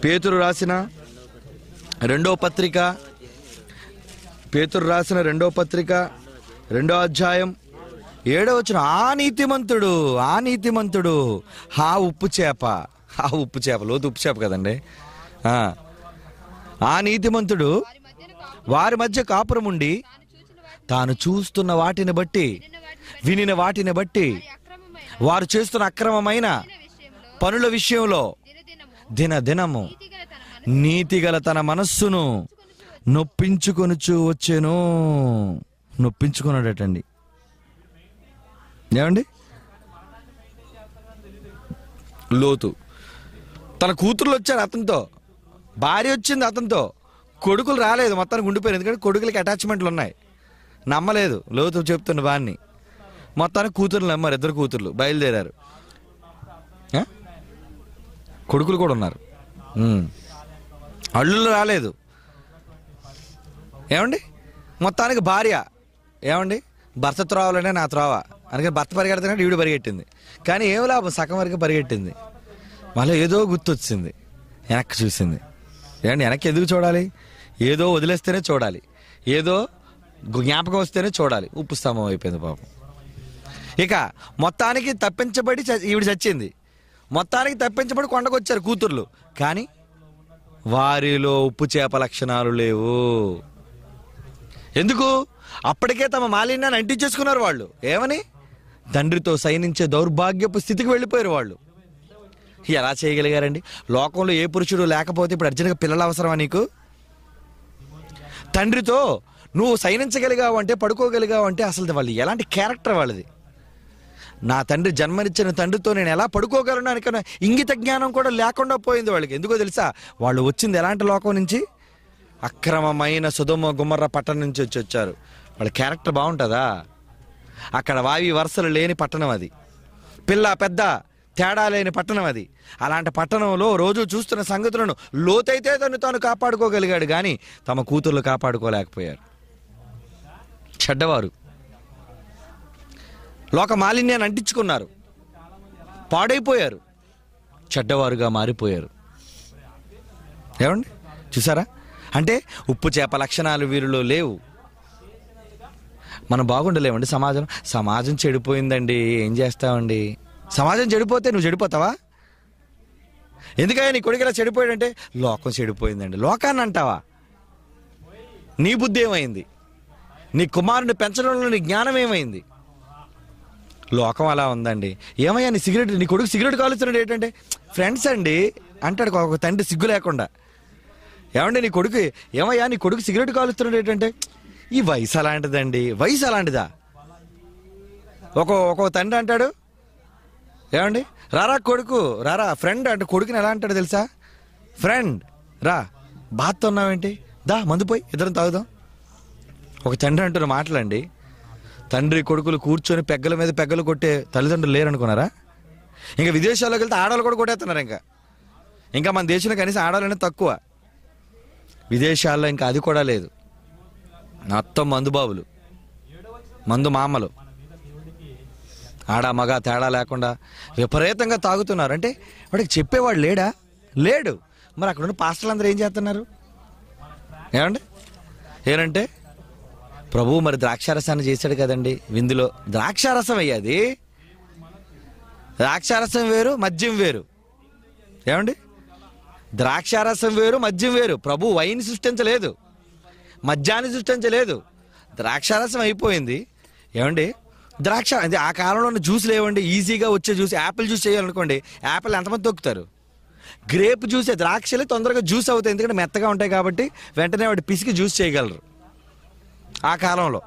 పేతురు రాసిన రెండో పత్రిక పేతురు రాసిన రెండో పత్రిక రెండో అధ్యాయం ఏడో వచ్చిన ఆ నీతిమంతుడు ఆ నీతిమంతుడు హా ఉప్పు చేప హా ఉప్పు చేప లోతు ఉప్పు చేప కదండి ఆ నీతిమంతుడు వారి మధ్య కాపురం ఉండి తాను చూస్తున్న వాటిని బట్టి వినిన వాటిని బట్టి వారు చేస్తున్న అక్రమమైన పనుల విషయంలో దినదినము నీతిగల తన మనస్సును నొప్పించుకొనుచు వచ్చాను నొప్పించుకున్నాడటండి ఏమండి లోతు తన కూతురులు వచ్చారు అతనితో భార్య వచ్చింది అతనితో కొడుకులు రాలేదు మొత్తానికి ఉండిపోయారు ఎందుకంటే కొడుకులకి అటాచ్మెంట్లు ఉన్నాయి నమ్మలేదు లోతు చెప్తున్న బాన్ని మొత్తానికి కూతుర్లు నమ్మారు ఇద్దరు కూతుర్లు బయలుదేరారు కొడుకులు కూడా ఉన్నారు అల్లుళ్ళు రాలేదు ఏమండి మొత్తానికి భార్య ఏమండి భర్త త్రోవలనే నా త్రోవ అందుకని భర్త పరిగెడుతున్నాడు ఈవిడ పరిగెట్టింది కానీ ఏం లాభం సగం వరకు పరిగెట్టింది మళ్ళీ ఏదో గుర్తొచ్చింది వెనక్కి చూసింది ఏమండి వెనక్కి ఎందుకు చూడాలి ఏదో వదిలేస్తేనే చూడాలి ఏదో జ్ఞాపకం వస్తేనే చూడాలి ఉప్పు స్తంభం అయిపోయింది పాపం ఇక మొత్తానికి తప్పించబడి ఈవిడ చచ్చింది మొత్తానికి తప్పించబడి కొండకొచ్చారు కూతుర్లు కానీ వారిలో ఉప్పు చేప లక్షణాలు లేవు ఎందుకు అప్పటికే తమ మాలిన్యాన్ని అంటించేసుకున్నారు వాళ్ళు ఏమని తండ్రితో సైనించే దౌర్భాగ్యపు స్థితికి వెళ్ళిపోయారు వాళ్ళు ఎలా చేయగలిగారండి లోకంలో ఏ పురుషుడు లేకపోతే ఇప్పుడు అర్జునగా పిల్లలు అవసరమా నీకు తండ్రితో నువ్వు సైనించగలిగావు అంటే పడుకోగలిగావు అంటే అసలు వాళ్ళు ఎలాంటి క్యారెక్టర్ వాళ్ళది నా తండ్రి జన్మనిచ్చిన తండ్రితో నేను ఎలా పడుకోగలను అనుకున్న ఇంగిత జ్ఞానం కూడా లేకుండా పోయింది వాళ్ళకి ఎందుకో తెలుసా వాళ్ళు వచ్చింది ఎలాంటి లోకం నుంచి అక్రమమైన సుధమ గుమ్మర్ర పట్టణం నుంచి వచ్చి వచ్చారు వాళ్ళ క్యారెక్టర్ బాగుంటుందా అక్కడ వాయి వరుసలు లేని పట్టణం అది పిల్ల పెద్ద తేడా లేని పట్టణం అది అలాంటి పట్టణంలో రోజు చూస్తున్న సంగతులను లోతైతే తను తాను కాపాడుకోగలిగాడు కానీ తమ కూతుర్లు కాపాడుకోలేకపోయారు చెడ్డవారు లోక మాలిన్యాన్ని అంటించుకున్నారు పాడైపోయారు చెడ్డవారుగా మారిపోయారు ఏమండి చూసారా అంటే ఉప్పు చేప లక్షణాలు వీరిలో లేవు మనం బాగుండలేమండి సమాజం సమాజం చెడిపోయిందండి ఏం చేస్తామండి సమాజం చెడిపోతే నువ్వు చెడిపోతావా ఎందుకని నీ కొడుకు ఇలా చెడిపోయాడంటే లోకం చెడిపోయిందండి లోకాన్ని అంటావా నీ బుద్ధి ఏమైంది నీ కుమారుని పెంచడంలో నీ జ్ఞానం ఏమైంది లోకం అలా ఉందండి ఏమయ్యా నీ సిగరెట్ నీ కొడుకు సిగరెట్ కాలుస్తున్నాడు ఏంటంటే ఫ్రెండ్స్ అండి అంటాడు ఒక తండ్రి సిగ్గు లేకుండా ఏమండి నీ కొడుకు ఏమయ్యా నీ కొడుకు సిగరెట్ కాలుస్తున్నాడు ఏంటంటే ఈ వయసు అలాంటిదండి వయసు అలాంటిదా ఒక ఒక తండ్రి అంటాడు ఏమండి రారా కొడుకు రారా ఫ్రెండ్ అంటే కొడుకుని ఎలా అంటాడు తెలుసా ఫ్రెండ్ రా బాత్తో ఉన్నావేంటి దా మందు పోయి ఇద్దరం తాగుదాం ఒక తండ్రి అంటున్న మాటలండి తండ్రి కొడుకులు కూర్చొని పెగ్గల మీద పెగ్గలు కొట్టే తల్లిదండ్రులు లేరనుకున్నారా ఇంకా విదేశాల్లోకి వెళ్తే ఆడవాళ్ళు కూడా కొట్టేస్తున్నారు ఇంకా ఇంకా మన దేశంలో కనీసం ఆడాలనే తక్కువ విదేశాల్లో ఇంకా అది కూడా లేదు మొత్తం మందుబాబులు మందు మామలు ఆడ మగ తేడా లేకుండా విపరీతంగా తాగుతున్నారు అంటే వాడికి చెప్పేవాడు లేడా లేడు మరి అక్కడ ఉన్న పాస్టర్లు అందరూ ఏం చేస్తున్నారు ఏమండి ఏనంటే ప్రభు మరి ద్రాక్షారసాన్ని చేశాడు కదండి విందులో ద్రాక్షారసం అయ్యాది ద్రాక్షారసం వేరు మద్యం వేరు ఏమండి ద్రాక్షారసం వేరు మద్యం వేరు ప్రభు వైన్ సృష్టించలేదు మద్యాన్ని సృష్టించలేదు ద్రాక్షారసం అయిపోయింది ఏమండి ద్రాక్ష అంటే ఆ కాలంలో ఉన్న జ్యూస్లు లేవండి ఈజీగా వచ్చే జ్యూస్ యాపిల్ జ్యూస్ చేయాలనుకోండి యాపిల్ ఎంతమంది తొక్కుతారు గ్రేప్ జ్యూసే ద్రాక్షలే తొందరగా జ్యూస్ అవుతాయి ఎందుకంటే మెత్తగా ఉంటాయి కాబట్టి వెంటనే వాటి పిసికి జ్యూస్ చేయగలరు ఆ కాలంలో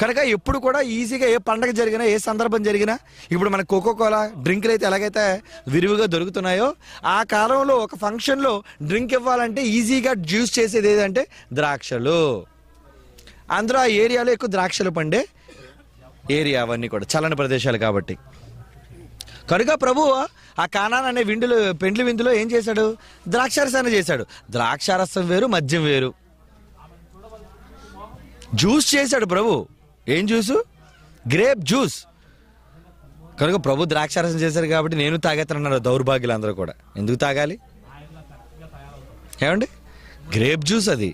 కనుక ఎప్పుడు కూడా ఈజీగా ఏ పండగ జరిగినా ఏ సందర్భం జరిగినా ఇప్పుడు మన కోకో కోలా డ్రింకులు అయితే ఎలాగైతే విరివిగా దొరుకుతున్నాయో ఆ కాలంలో ఒక ఫంక్షన్లో డ్రింక్ ఇవ్వాలంటే ఈజీగా జ్యూస్ చేసేది ఏదంటే ద్రాక్షలు అందులో ఆ ఏరియాలో ఎక్కువ ద్రాక్షలు పండే ఏరియా అవన్నీ కూడా చలన ప్రదేశాలు కాబట్టి కనుక ప్రభు ఆ కానాన్ అనే విండులు పెండ్లి విందులో ఏం చేశాడు ద్రాక్షారసాన్ని చేశాడు ద్రాక్షారసం వేరు మద్యం వేరు జ్యూస్ చేశాడు ప్రభు ఏం జ్యూసు గ్రేప్ జ్యూస్ కనుక ప్రభు ద్రాక్షారసం చేశారు కాబట్టి నేను తాగేస్తానన్నారు దౌర్భాగ్యులు అందరూ కూడా ఎందుకు తాగాలి ఏమండి గ్రేప్ జ్యూస్ అది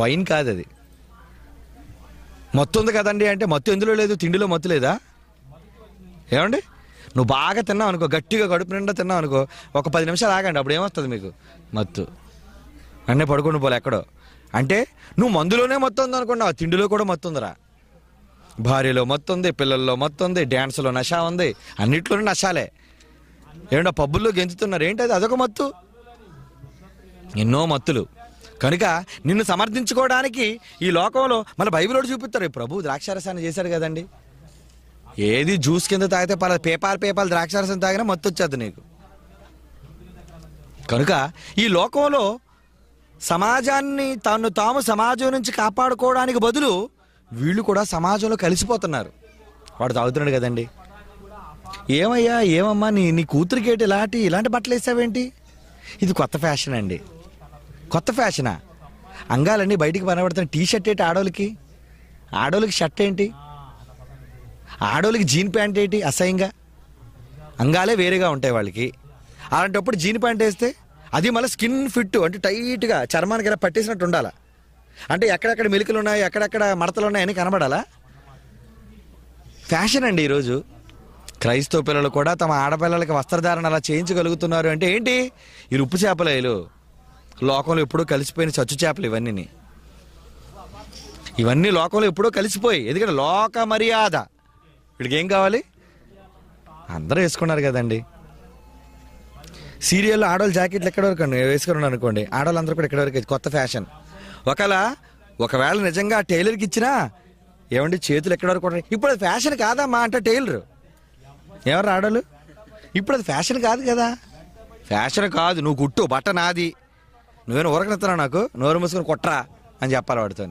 వైన్ కాదు అది మత్తు ఉంది కదండి అంటే మత్తు ఎందులో లేదు తిండిలో మత్తు లేదా ఏమండి నువ్వు బాగా తిన్నావు అనుకో గట్టిగా కడుపు నిండా తిన్నావు అనుకో ఒక పది నిమిషాలు ఆగండి అప్పుడు ఏమొస్తుంది మీకు మత్తు అన్నీ పడుకుండా పోలే ఎక్కడో అంటే నువ్వు మందులోనే మొత్తం ఉంది ఆ తిండిలో కూడా మొత్తం ఉందిరా భార్యలో మొత్తం ఉంది పిల్లల్లో మొత్తం ఉంది డ్యాన్స్లో నశా ఉంది అన్నిట్లోనే నషాలే ఏంటో పబ్బుల్లో గెంతుతున్నారు ఏంటది అదొక మత్తు ఎన్నో మత్తులు కనుక నిన్ను సమర్థించుకోవడానికి ఈ లోకంలో మన బైబిల్ చూపిస్తారు ప్రభు ద్రాక్షారసాన్ని చేశాడు కదండి ఏది జ్యూస్ కింద తాగితే పల పేపర్ పేపర్ ద్రాక్షారసం తాగినా మత్తు వచ్చేది నీకు కనుక ఈ లోకంలో సమాజాన్ని తను తాము సమాజం నుంచి కాపాడుకోవడానికి బదులు వీళ్ళు కూడా సమాజంలో కలిసిపోతున్నారు వాడు తాగుతున్నాడు కదండి ఏమయ్యా ఏమమ్మా నీ నీ కూతురికేటి ఇలాంటి ఇలాంటి బట్టలు వేసావేంటి ఇది కొత్త ఫ్యాషన్ అండి కొత్త ఫ్యాషనా అంగాలన్నీ బయటికి పనబడుతున్న టీ షర్ట్ ఏంటి ఆడోళ్ళకి ఆడోళ్ళకి షర్ట్ ఏంటి ఆడోళ్ళకి జీన్ ప్యాంట్ ఏంటి అసహ్యంగా అంగాలే వేరేగా ఉంటాయి వాళ్ళకి అలాంటప్పుడు జీన్ ప్యాంట్ వేస్తే అది మళ్ళీ స్కిన్ ఫిట్ అంటే టైట్గా చర్మానికి ఎలా పట్టేసినట్టు ఉండాలి అంటే ఎక్కడెక్కడ మెలికలు ఉన్నాయి ఎక్కడెక్కడ మడతలు ఉన్నాయని కనబడాలా ఫ్యాషన్ అండి ఈరోజు క్రైస్తవ పిల్లలు కూడా తమ ఆడపిల్లలకి వస్త్రధారణ అలా చేయించగలుగుతున్నారు అంటే ఏంటి ఈ ఉప్పు చేపలేలు లోకంలో ఎప్పుడూ కలిసిపోయిన చచ్చు చేపలు ఇవన్నీ ఇవన్నీ లోకంలో ఎప్పుడో కలిసిపోయి ఎందుకంటే లోక మర్యాద వీడికి ఏం కావాలి అందరూ వేసుకున్నారు కదండి సీరియల్లో ఆడవాళ్ళు జాకెట్లు ఎక్కడ వరకు వేసుకున్నాను అనుకోండి ఆడవాళ్ళందరూ కూడా ఎక్కడ వరకు కొత్త ఫ్యాషన్ ఒకవేళ ఒకవేళ నిజంగా టైలర్కి ఇచ్చినా ఏమండి చేతులు ఎక్కడ వరకు ఇప్పుడు అది ఫ్యాషన్ మా అంటే టైలర్ ఎవరు ఆడవాళ్ళు ఇప్పుడు అది ఫ్యాషన్ కాదు కదా ఫ్యాషన్ కాదు నువ్వు కుట్టు బట్ట నాది నువ్వేనా ఉరకనెత్తనా నాకు నోరు మూసుకుని కొట్టరా అని చెప్పాలి వాడితో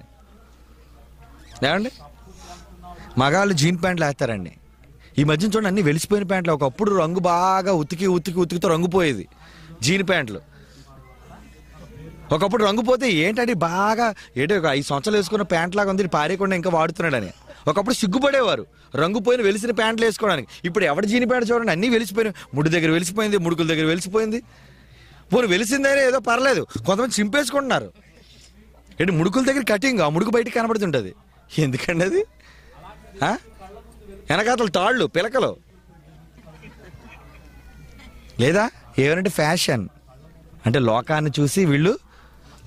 ఏమండి మగాళ్ళు జీన్ ప్యాంట్లు వేస్తారండి ఈ మధ్యన చూడండి అన్ని వెలిసిపోయిన ప్యాంట్లు ఒకప్పుడు రంగు బాగా ఉతికి ఉతికి ఉతికితో రంగు పోయేది జీన్ ప్యాంట్లు ఒకప్పుడు రంగు పోతే ఏంటంటే బాగా ఏంటో ఒక ఐదు సంవత్సరాలు వేసుకున్న ప్యాంట్ లాగా ఉంది పారేయకుండా ఇంకా వాడుతున్నాడని ఒకప్పుడు సిగ్గుపడేవారు రంగు పోయిన వెలిసిన ప్యాంట్లు వేసుకోవడానికి ఇప్పుడు ఎవడ జీని ప్యాంట్ చూడండి అన్నీ వెలిసిపోయినాయి ముడి దగ్గర వెలిసిపోయింది ముడుకుల దగ్గర వెలిసిపోయింది పోను వెలిసిందనే ఏదో పర్లేదు కొంతమంది చింపేసుకుంటున్నారు ఏంటి ముడుకుల దగ్గర కటింగ్ ఆ ముడుకు బయటకు కనబడుతుంటుంది ఎందుకండి అది వెనకాతలు తాళ్ళు పిలకలు లేదా ఏమంటే ఫ్యాషన్ అంటే లోకాన్ని చూసి వీళ్ళు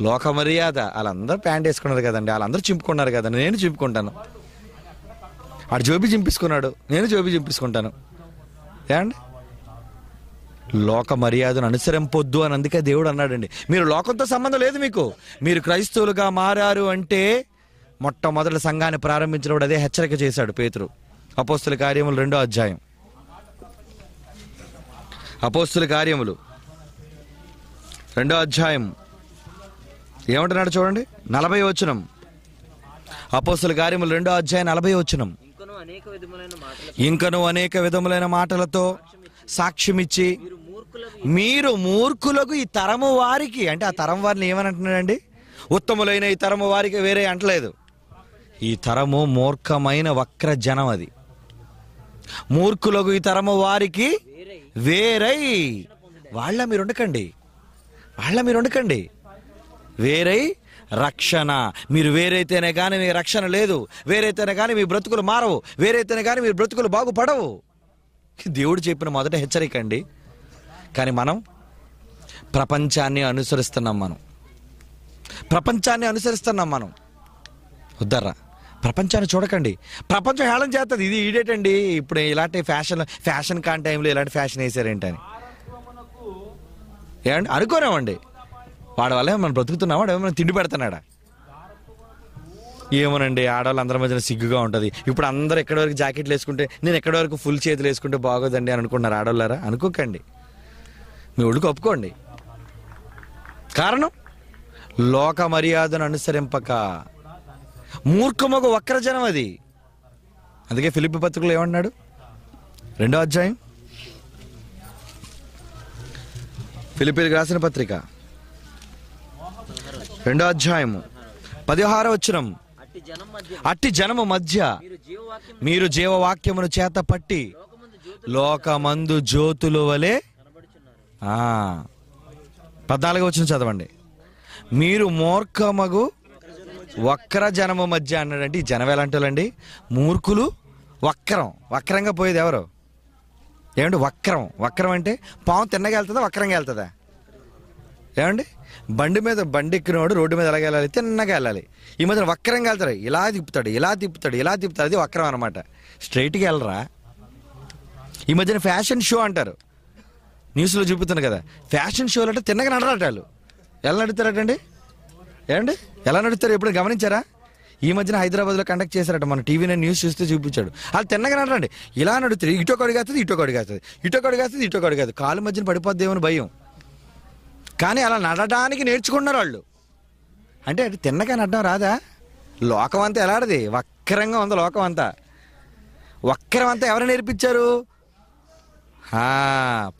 లోక మర్యాద వాళ్ళందరూ ప్యాంట్ వేసుకున్నారు కదండి వాళ్ళందరూ చింపుకున్నారు కదా నేను చింపుకుంటాను ఆడు జోబి చింపించుకున్నాడు నేను జోబి చింపించుకుంటాను ఏమండి లోక మర్యాదను అనుసరింపొద్దు అని అందుకే దేవుడు అన్నాడండి మీరు లోకంతో సంబంధం లేదు మీకు మీరు క్రైస్తవులుగా మారారు అంటే మొట్టమొదటి సంఘాన్ని ప్రారంభించినప్పుడు అదే హెచ్చరిక చేశాడు పేతురు అపోస్తుల కార్యములు రెండో అధ్యాయం అపోస్తుల కార్యములు రెండో అధ్యాయం ఏమంటున్నాడు చూడండి నలభై వచనం అపోస్తుల కార్యములు రెండో అధ్యాయం నలభై వచనం ఇంకను అనేక విధములైన మాటలతో సాక్ష్యమిచ్చి మీరు మూర్ఖులకు ఈ తరము వారికి అంటే ఆ తరం వారిని ఏమని అంటున్నాడండి ఉత్తములైన ఈ తరము వారికి వేరే అంటలేదు ఈ తరము మూర్ఖమైన వక్ర జనం అది మూర్ఖులకు ఈ తరము వారికి వేరై వాళ్ళ మీరు ఉండకండి వాళ్ళ మీరు ఉండకండి వేరై రక్షణ మీరు వేరైతేనే కానీ మీ రక్షణ లేదు వేరైతేనే కానీ మీ బ్రతుకులు మారవు వేరైతేనే కానీ మీ బ్రతుకులు బాగుపడవు దేవుడు చెప్పిన మొదట హెచ్చరిక అండి కానీ మనం ప్రపంచాన్ని అనుసరిస్తున్నాం మనం ప్రపంచాన్ని అనుసరిస్తున్నాం మనం వద్దర్రా ప్రపంచాన్ని చూడకండి ప్రపంచం హేళం చేస్తుంది ఇది ఈడేటండి ఇప్పుడు ఇలాంటి ఫ్యాషన్ ఫ్యాషన్ కాని టైంలో ఇలాంటి ఫ్యాషన్ వేసారేంటని ఏమండి అనుకోనామండి వాడి వల్ల మనం బ్రతుకుతున్నాం వాడు ఏమైనా తిండి పెడుతున్నాడా ఏమోనండి ఆడవాళ్ళు అందరి మధ్యన సిగ్గుగా ఉంటుంది ఇప్పుడు అందరూ ఎక్కడి వరకు జాకెట్లు వేసుకుంటే నేను ఎక్కడి వరకు ఫుల్ చేతులు వేసుకుంటే బాగోదండి అని అనుకున్నారు ఆడవాళ్ళారా అనుకోకండి మీ ఒళ్ళుకు ఒప్పుకోండి కారణం లోక మర్యాదను అనుసరింపక మూర్ఖమొక వక్రజనం అది అందుకే ఫిలిప్ పత్రికలు ఏమన్నాడు రెండో అధ్యాయం ఫిలిపీలకు రాసిన పత్రిక రెండో అధ్యాయము పదిహార వచ్చిన అట్టి జనము మధ్య మీరు జీవవాక్యమును చేత పట్టి లోకమందు జ్యోతులు వలె పద్నాలుగు వచ్చిన చదవండి మీరు మూర్ఖమగు వక్ర జనము మధ్య అన్నాడంటే ఈ జనం ఎలాంటి మూర్ఖులు వక్రం వక్రంగా పోయేది ఎవరు ఏమండి వక్రం వక్రం అంటే పాము తిన్నగా వెళ్తుందా వక్రంగా వెళ్తుందా ఏమండి బండి మీద బండి ఎక్కినవాడు రోడ్డు మీద ఎలాగ వెళ్ళాలి తిన్నగా వెళ్ళాలి ఈ మధ్యన వక్రంగా వెళ్తాడు ఇలా తిప్పుతాడు ఇలా తిప్పుతాడు ఇలా తిప్పుతాడు అది వక్రం అనమాట స్ట్రైట్గా వెళ్ళరా ఈ మధ్యన ఫ్యాషన్ షో అంటారు న్యూస్లో చూపుతున్నారు కదా ఫ్యాషన్ షోలు అంటే తిన్నగా నడరాటాలు ఎలా నడుతారటండి ఏమండి ఎలా నడుస్తారు ఎప్పుడు గమనించారా ఈ మధ్యన హైదరాబాద్లో కండక్ట్ చేశారట మన టీవీలో న్యూస్ చూస్తే చూపించాడు వాళ్ళు తిన్నగా అండి ఇలా ఇటు ఇటో కడిగేస్తుంది ఇటో కడిగేస్తుంది ఇటో ఇటు ఇటో కడిగేస్తుంది కాలు మధ్యన పడిపోద్దేమని భయం కానీ అలా నడడానికి నేర్చుకున్నారు వాళ్ళు అంటే అటు తిన్నగా నడడం రాదా లోకం అంతా ఎలాడది వక్రంగా ఉంది లోకం అంతా వక్రం అంతా ఎవరు నేర్పించారు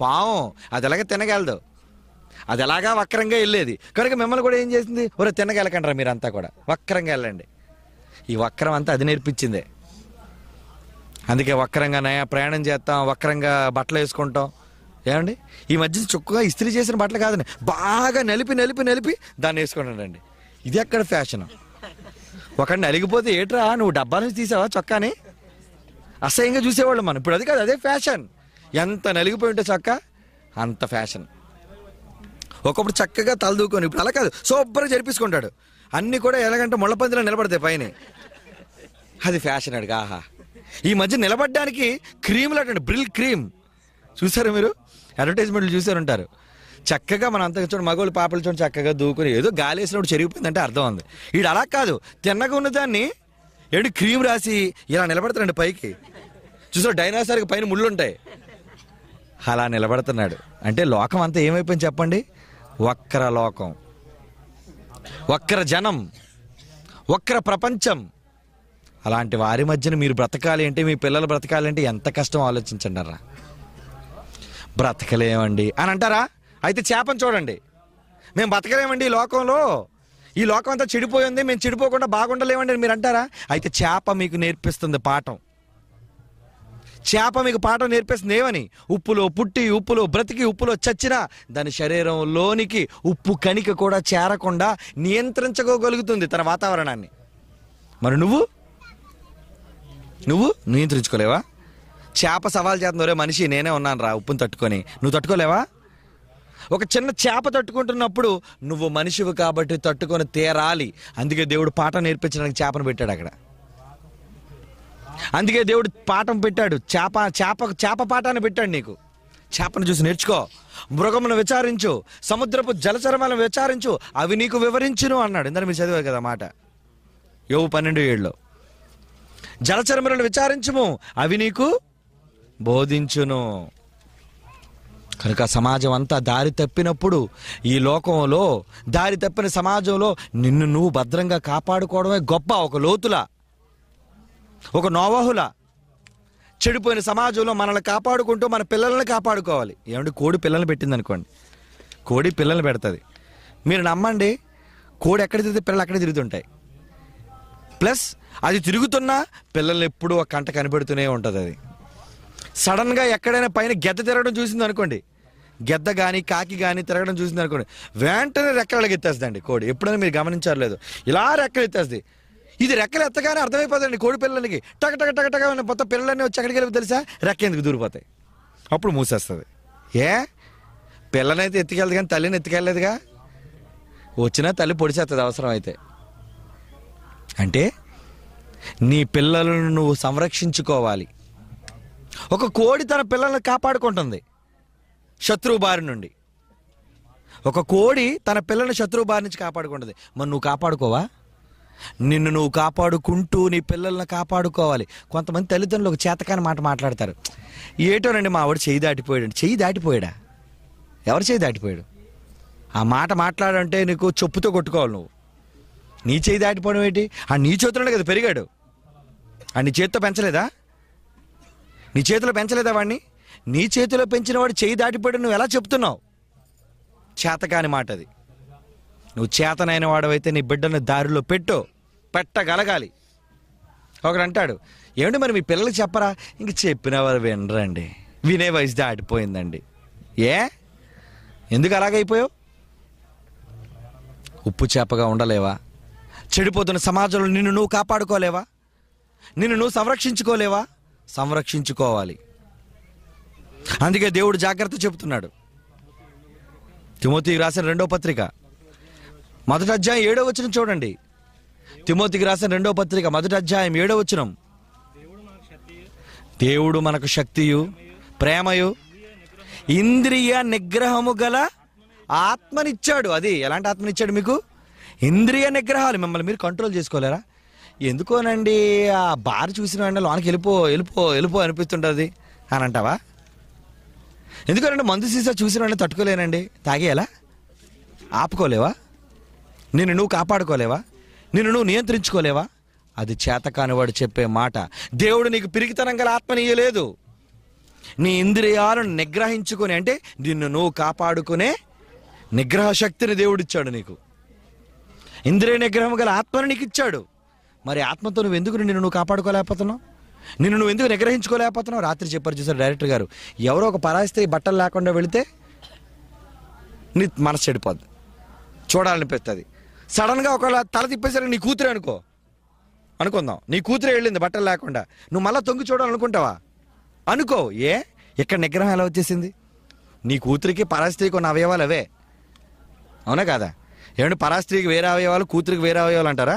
పాము అది ఎలాగ తినగలదు అది ఎలాగా వక్రంగా వెళ్ళేది కనుక మిమ్మల్ని కూడా ఏం చేసింది ఒక తిన్నగా వెళ్ళకండి మీరంతా కూడా వక్రంగా వెళ్ళండి ఈ వక్రం అంతా అది నేర్పించిందే అందుకే వక్రంగా నయా ప్రయాణం చేస్తాం వక్రంగా బట్టలు వేసుకుంటాం ఏమండి ఈ మధ్య చుక్కగా ఇస్త్రీ చేసిన బట్టలు కాదని బాగా నలిపి నలిపి నలిపి దాన్ని వేసుకుంటాడండి ఇది అక్కడ ఫ్యాషన్ ఒకడిని నలిగిపోతే ఏట్రా నువ్వు డబ్బా నుంచి తీసావా చొక్కాని అసహ్యంగా చూసేవాళ్ళు మనం ఇప్పుడు అది కాదు అదే ఫ్యాషన్ ఎంత నలిగిపోయి ఉంటే చొక్క అంత ఫ్యాషన్ ఒకప్పుడు చక్కగా తలదూకొని ఇప్పుడు అలా కాదు సూపర్గా జరిపించుకుంటాడు అన్నీ కూడా ఎలాగంటే ముళ్ళపందిలో నిలబడతాయి పైన అది ఫ్యాషన్ అడుగు ఆహా ఈ మధ్య నిలబడడానికి క్రీమ్లు అంటే బ్రిల్ క్రీమ్ చూసారా మీరు అడ్వర్టైజ్మెంట్లు చూసారుంటారు చక్కగా మన అంత చూడండి మగవాళ్ళు పాపలు చూడండి చక్కగా దూకుని ఏదో గాలి వేసినప్పుడు చెరిగిపోయిందంటే అర్థం ఉంది వీడు అలా కాదు తిన్నగా ఉన్న దాన్ని ఏడు క్రీమ్ రాసి ఇలా నిలబడతారండి పైకి చూసారు డైనాసార్కి పైన ముళ్ళు ఉంటాయి అలా నిలబడుతున్నాడు అంటే లోకం అంతా ఏమైపోయింది చెప్పండి వక్రలోకం వక్ర జనం వక్ర ప్రపంచం అలాంటి వారి మధ్యన మీరు బ్రతకాలి అంటే మీ పిల్లలు బ్రతకాలి అంటే ఎంత కష్టం ఆలోచించండి అరా బ్రతకలేమండి అని అంటారా అయితే చేపను చూడండి మేము బ్రతకలేమండి ఈ లోకంలో ఈ లోకం అంతా చెడిపోయింది మేము చెడిపోకుండా బాగుండలేమండి మీరు అంటారా అయితే చేప మీకు నేర్పిస్తుంది పాఠం చేప మీకు పాఠం నేర్పేసిందేమని ఉప్పులో పుట్టి ఉప్పులో బ్రతికి ఉప్పులో చచ్చినా దాని శరీరంలోనికి ఉప్పు కణిక కూడా చేరకుండా నియంత్రించుకోగలుగుతుంది తన వాతావరణాన్ని మరి నువ్వు నువ్వు నియంత్రించుకోలేవా చేప సవాల్ చేస్తుందోరే మనిషి నేనే ఉన్నాను రా ఉప్పును తట్టుకొని నువ్వు తట్టుకోలేవా ఒక చిన్న చేప తట్టుకుంటున్నప్పుడు నువ్వు మనిషివి కాబట్టి తట్టుకొని తేరాలి అందుకే దేవుడు పాట నేర్పించడానికి చేపను పెట్టాడు అక్కడ అందుకే దేవుడు పాఠం పెట్టాడు చేప చేప చేప పాఠాన్ని పెట్టాడు నీకు చేపను చూసి నేర్చుకో మృగమును విచారించు సముద్రపు జలచరమాలను విచారించు అవి నీకు వివరించును అన్నాడు ఇందరూ మీరు చదివారు కదా మాట యోవు పన్నెండు ఏళ్ళు జలచరమలను విచారించుము అవి నీకు బోధించును కనుక సమాజం అంతా దారి తప్పినప్పుడు ఈ లోకంలో దారి తప్పిన సమాజంలో నిన్ను నువ్వు భద్రంగా కాపాడుకోవడమే గొప్ప ఒక లోతులా ఒక నోవాహుల చెడిపోయిన సమాజంలో మనల్ని కాపాడుకుంటూ మన పిల్లల్ని కాపాడుకోవాలి ఏమంటే కోడి పిల్లల్ని పెట్టింది అనుకోండి కోడి పిల్లల్ని పెడుతుంది మీరు నమ్మండి కోడి ఎక్కడ తిరిగితే పిల్లలు అక్కడే తిరుగుతుంటాయి ప్లస్ అది తిరుగుతున్నా పిల్లలు ఎప్పుడూ ఒక కంట కనిపెడుతూనే ఉంటుంది అది సడన్గా ఎక్కడైనా పైన గెద్ద తిరగడం చూసింది అనుకోండి గెద్ద కానీ కాకి కానీ తిరగడం చూసింది అనుకోండి వెంటనే రెక్కలు అండి కోడి ఎప్పుడైనా మీరు గమనించారు లేదు ఇలా రెక్కలు ఎత్తేస్తుంది ఇది రెక్కలు ఎత్తగానే అర్థమైపోతాయండి కోడి పిల్లలకి టక టక టక టక మొత్తం పిల్లలన్నీ వచ్చి అక్కడికి వెళ్ళి తెలుసా ఎందుకు దూరిపోతాయి అప్పుడు మూసేస్తుంది ఏ పిల్లనైతే ఎత్తుకెళ్ళదు కానీ తల్లిని ఎత్తుకెళ్ళలేదుగా వచ్చినా తల్లి పొడిచేస్తుంది అవసరం అయితే అంటే నీ పిల్లలను నువ్వు సంరక్షించుకోవాలి ఒక కోడి తన పిల్లల్ని కాపాడుకుంటుంది శత్రువు బారి నుండి ఒక కోడి తన పిల్లల్ని శత్రువు బారి నుంచి కాపాడుకుంటుంది మరి నువ్వు కాపాడుకోవా నిన్ను నువ్వు కాపాడుకుంటూ నీ పిల్లల్ని కాపాడుకోవాలి కొంతమంది తల్లిదండ్రులు ఒక చేతకాని మాట మాట్లాడతారు ఏటోనండి మా ఆవిడ చేయి దాటిపోయాడు చెయ్యి దాటిపోయాడా ఎవరు చేయి దాటిపోయాడు ఆ మాట మాట్లాడంటే నీకు చెప్పుతో కొట్టుకోవాలి నువ్వు నీ చేయి దాటిపోవడం ఏంటి ఆ నీ చేతులనే కదా పెరిగాడు ఆ నీ చేతితో పెంచలేదా నీ చేతిలో పెంచలేదా వాడిని నీ చేతిలో పెంచిన వాడు చేయి దాటిపోయాడు నువ్వు ఎలా చెప్తున్నావు చేతకాని మాట అది నువ్వు చేతనైన వాడవైతే నీ బిడ్డను దారిలో పెట్టు పెట్టగలగాలి ఒకడు అంటాడు ఏమిటి మరి మీ పిల్లలు చెప్పరా ఇంక చెప్పిన వారు వినరండి వినే వయసు దాటిపోయిందండి ఏ ఎందుకు అలాగైపోయావు ఉప్పు చేపగా ఉండలేవా చెడిపోతున్న సమాజంలో నిన్ను నువ్వు కాపాడుకోలేవా నిన్ను నువ్వు సంరక్షించుకోలేవా సంరక్షించుకోవాలి అందుకే దేవుడు జాగ్రత్త చెబుతున్నాడు తిమోతికి రాసిన రెండో పత్రిక మొదటి అధ్యాయం ఏడో వచ్చిన చూడండి తిమోతికి రాసిన రెండో పత్రిక మొదటి అధ్యాయం ఏడో వచ్చిన దేవుడు మనకు శక్తియు ప్రేమయు ఇంద్రియ నిగ్రహము గల ఆత్మనిచ్చాడు అది ఎలాంటి ఆత్మనిచ్చాడు మీకు ఇంద్రియ నిగ్రహాలు మిమ్మల్ని మీరు కంట్రోల్ చేసుకోలేరా ఎందుకోనండి ఆ బార్ చూసిన వెంటనే లోనకి వెళ్ళిపో వెళ్ళిపో వెళ్ళిపో అనిపిస్తుంటుంది అని అంటావా ఎందుకోనండి మందు సీసా చూసిన వెంటనే తట్టుకోలేనండి తాగేయాలా ఆపుకోలేవా నిన్ను నువ్వు కాపాడుకోలేవా నిన్ను నువ్వు నియంత్రించుకోలేవా అది చేతకానివాడు చెప్పే మాట దేవుడు నీకు పిరికితనం గల ఆత్మనీయలేదు నీ ఇంద్రియాలను నిగ్రహించుకొని అంటే నిన్ను నువ్వు కాపాడుకునే నిగ్రహ శక్తిని దేవుడిచ్చాడు నీకు ఇంద్రియ నిగ్రహం గల ఆత్మను నీకు ఇచ్చాడు మరి ఆత్మతో నువ్వు ఎందుకు నిన్ను నువ్వు కాపాడుకోలేకపోతున్నావు నిన్ను నువ్వు ఎందుకు నిగ్రహించుకోలేకపోతున్నావు రాత్రి చెప్పారు చూసారు డైరెక్టర్ గారు ఎవరో ఒక పరాయిస్తే బట్టలు లేకుండా వెళితే నీ మనసు చెడిపోద్ది చూడాలనిపిస్తుంది సడన్గా ఒకవేళ తల తిప్పేసరికి నీ కూతురే అనుకో అనుకుందాం నీ కూతురే వెళ్ళింది బట్టలు లేకుండా నువ్వు మళ్ళీ తొంగి చూడాలనుకుంటావా అనుకో ఏ ఇక్కడ నిగ్రహం ఎలా వచ్చేసింది నీ కూతురికి పరాస్త్రీ కొన్ని అవయవాలు అవే అవునా కాదా ఏమంటే పరాస్త్రీకి వేరే అవయవాలు కూతురికి వేరే అవయవాలు అంటారా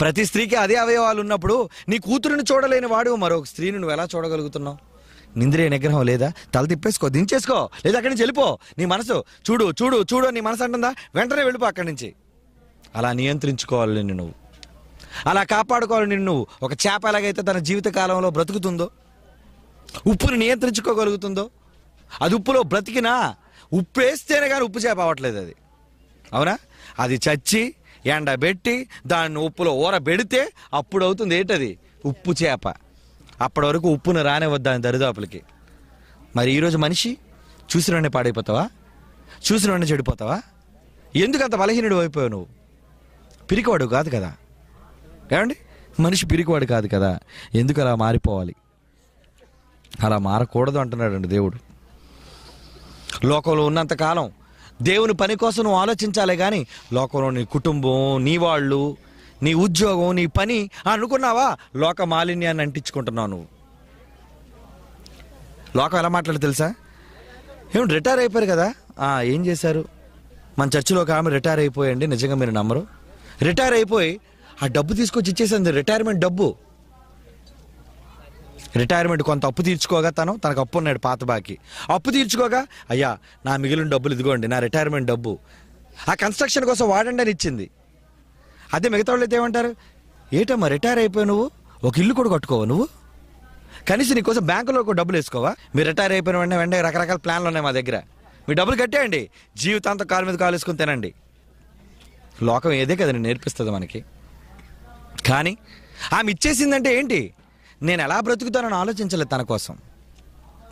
ప్రతి స్త్రీకి అదే అవయవాలు ఉన్నప్పుడు నీ కూతురుని చూడలేని వాడు మరొక స్త్రీని నువ్వు ఎలా చూడగలుగుతున్నావు నింద్రియ నిగ్రహం లేదా తల తిప్పేసుకో దించేసుకో లేదా అక్కడి నుంచి వెళ్ళిపో నీ మనసు చూడు చూడు చూడు నీ మనసు అంటుందా వెంటనే వెళ్ళిపో అక్కడి నుంచి అలా నియంత్రించుకోవాలి నిన్ను నువ్వు అలా కాపాడుకోవాలి నిన్ను నువ్వు ఒక చేప ఎలాగైతే తన జీవిత కాలంలో బ్రతుకుతుందో ఉప్పుని నియంత్రించుకోగలుగుతుందో అది ఉప్పులో బ్రతికినా ఉప్పు వేస్తేనే కానీ ఉప్పు చేప అవ్వట్లేదు అది అవునా అది చచ్చి ఎండబెట్టి దాన్ని ఉప్పులో ఊర పెడితే అప్పుడు అవుతుంది ఏంటది ఉప్పు చేప అప్పటి వరకు ఉప్పును రానివ్వద్దు ఆయన దరిదాపులకి మరి ఈరోజు మనిషి చూసినోడే పాడైపోతావా చూసినోడే చెడిపోతావా ఎందుకు అంత బలహీనుడు అయిపోయావు నువ్వు పిరికివాడు కాదు కదా ఏమండి మనిషి పిరికివాడు కాదు కదా ఎందుకు అలా మారిపోవాలి అలా మారకూడదు అంటున్నాడండి దేవుడు లోకంలో ఉన్నంతకాలం దేవుని పని కోసం నువ్వు ఆలోచించాలే కానీ లోకంలో నీ కుటుంబం నీ వాళ్ళు నీ ఉద్యోగం నీ పని అనుకున్నావా లోక మాలిన్యాన్ని అంటించుకుంటున్నావు నువ్వు లోకం ఎలా మాట్లాడు తెలుసా ఏమి రిటైర్ అయిపోయారు కదా ఏం చేశారు మన చర్చిలో ఒక ఆమె రిటైర్ అయిపోయండి నిజంగా మీరు నమ్మరు రిటైర్ అయిపోయి ఆ డబ్బు తీసుకొచ్చి ఇచ్చేసింది రిటైర్మెంట్ డబ్బు రిటైర్మెంట్ కొంత అప్పు తీర్చుకోగా తను తనకు అప్పు ఉన్నాడు పాత బాకి అప్పు తీర్చుకోగా అయ్యా నా మిగిలిన డబ్బులు ఇదిగోండి నా రిటైర్మెంట్ డబ్బు ఆ కన్స్ట్రక్షన్ కోసం వాడండి అని ఇచ్చింది అదే మిగతా వాళ్ళు అయితే ఏమంటారు ఏటమ్మా రిటైర్ అయిపోయావు నువ్వు ఒక ఇల్లు కూడా కట్టుకోవు నువ్వు కనీసం నీకోసం బ్యాంకులో ఒక డబ్బులు వేసుకోవా మీరు రిటైర్ అయిపోయిన వెంటనే వెంటనే రకరకాల ప్లాన్లు ఉన్నాయి మా దగ్గర మీ డబ్బులు కట్టేయండి జీవితాంతం కాలు మీద కాలు వేసుకుని తినండి లోకం ఏదే కదండి నేర్పిస్తుంది మనకి కానీ ఆమె ఇచ్చేసిందంటే ఏంటి నేను ఎలా బ్రతుకుతానని ఆలోచించలేదు తన కోసం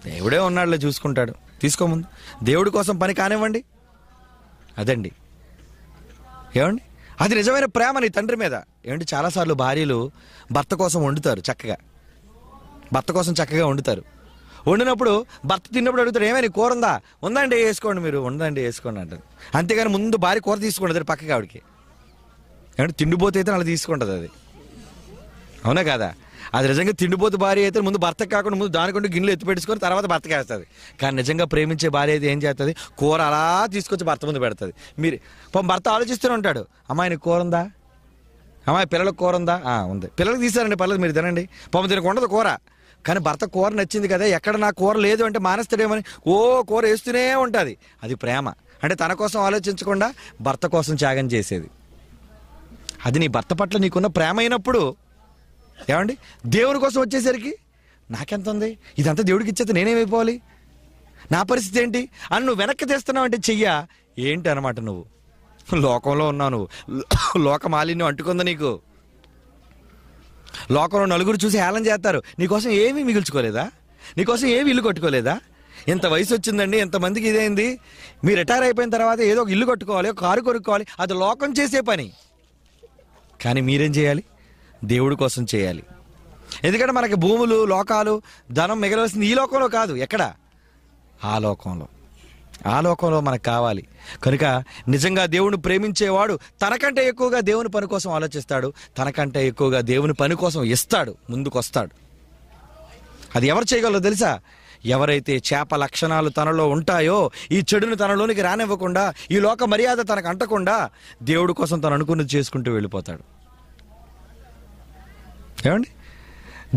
దేవుడే ఉన్నాళ్ళు చూసుకుంటాడు తీసుకోముందు దేవుడి కోసం పని కానివ్వండి అదండి ఏమండి అది నిజమైన ప్రేమ నీ తండ్రి మీద ఏంటి చాలాసార్లు భార్యలు భర్త కోసం వండుతారు చక్కగా భర్త కోసం చక్కగా వండుతారు వండినప్పుడు భర్త తిన్నప్పుడు అడుగుతాడు ఏమైనా ఉందా ఉందండి వేసుకోండి మీరు ఉందండి వేసుకోండి అంటారు అంతేగాని ముందు భార్య కూర అది పక్కగా ఆవిడకి ఏమంటే తిండిపోతే అయితే అలా తీసుకుంటుంది అది అవునా కదా అది నిజంగా తిండిపోతు భార్య అయితే ముందు భర్త కాకుండా ముందు దానికంటే గిన్నెలు ఎత్తు పెట్టుకొని తర్వాత భర్త వేస్తుంది కానీ నిజంగా ప్రేమించే భార్య అయితే ఏం చేస్తుంది కూర అలా తీసుకొచ్చి భర్త ముందు పెడుతుంది మీరు పాపం భర్త ఆలోచిస్తూనే ఉంటాడు అమ్మాయిని కూర ఉందా అమ్మాయి పిల్లలకు కూర ఉందా ఉంది పిల్లలకు తీసారండి పర్లేదు మీరు తినండి పాపం తినకు ఉండదు కూర కానీ భర్త కూర నచ్చింది కదా ఎక్కడ నా కూర లేదు అంటే మానేస్తాడేమని ఓ కూర వేస్తూనే ఉంటుంది అది ప్రేమ అంటే తన కోసం ఆలోచించకుండా భర్త కోసం త్యాగం చేసేది అది నీ భర్త పట్ల నీకున్న ప్రేమ అయినప్పుడు ఏమండి దేవుని కోసం వచ్చేసరికి నాకెంత ఉంది ఇదంతా దేవుడికి ఇచ్చేస్తే నేనేమైపోవాలి నా పరిస్థితి ఏంటి అని నువ్వు వెనక్కి తెస్తున్నావు అంటే చెయ్య ఏంటి అనమాట నువ్వు లోకంలో ఉన్నావు నువ్వు లోక మాలిన్యం అంటుకుందా నీకు లోకంలో నలుగురు చూసి హేళం చేస్తారు నీకోసం ఏమీ మిగుల్చుకోలేదా నీకోసం ఏమి ఇల్లు కట్టుకోలేదా ఇంత వయసు వచ్చిందండి ఇంతమందికి ఇదేంది మీరు రిటైర్ అయిపోయిన తర్వాత ఏదో ఒక ఇల్లు కట్టుకోవాలి ఒక కారు కొనుక్కోవాలి అది లోకం చేసే పని కానీ మీరేం చేయాలి దేవుడి కోసం చేయాలి ఎందుకంటే మనకి భూములు లోకాలు ధనం మిగలవలసింది ఈ లోకంలో కాదు ఎక్కడ ఆ లోకంలో ఆ లోకంలో మనకు కావాలి కనుక నిజంగా దేవుని ప్రేమించేవాడు తనకంటే ఎక్కువగా దేవుని పని కోసం ఆలోచిస్తాడు తనకంటే ఎక్కువగా దేవుని పని కోసం ఇస్తాడు ముందుకొస్తాడు అది ఎవరు చేయగలరో తెలుసా ఎవరైతే చేప లక్షణాలు తనలో ఉంటాయో ఈ చెడును తనలోనికి రానివ్వకుండా ఈ లోక మర్యాద తనకు అంటకుండా దేవుడి కోసం తను అనుకున్నది చేసుకుంటూ వెళ్ళిపోతాడు ఏమండి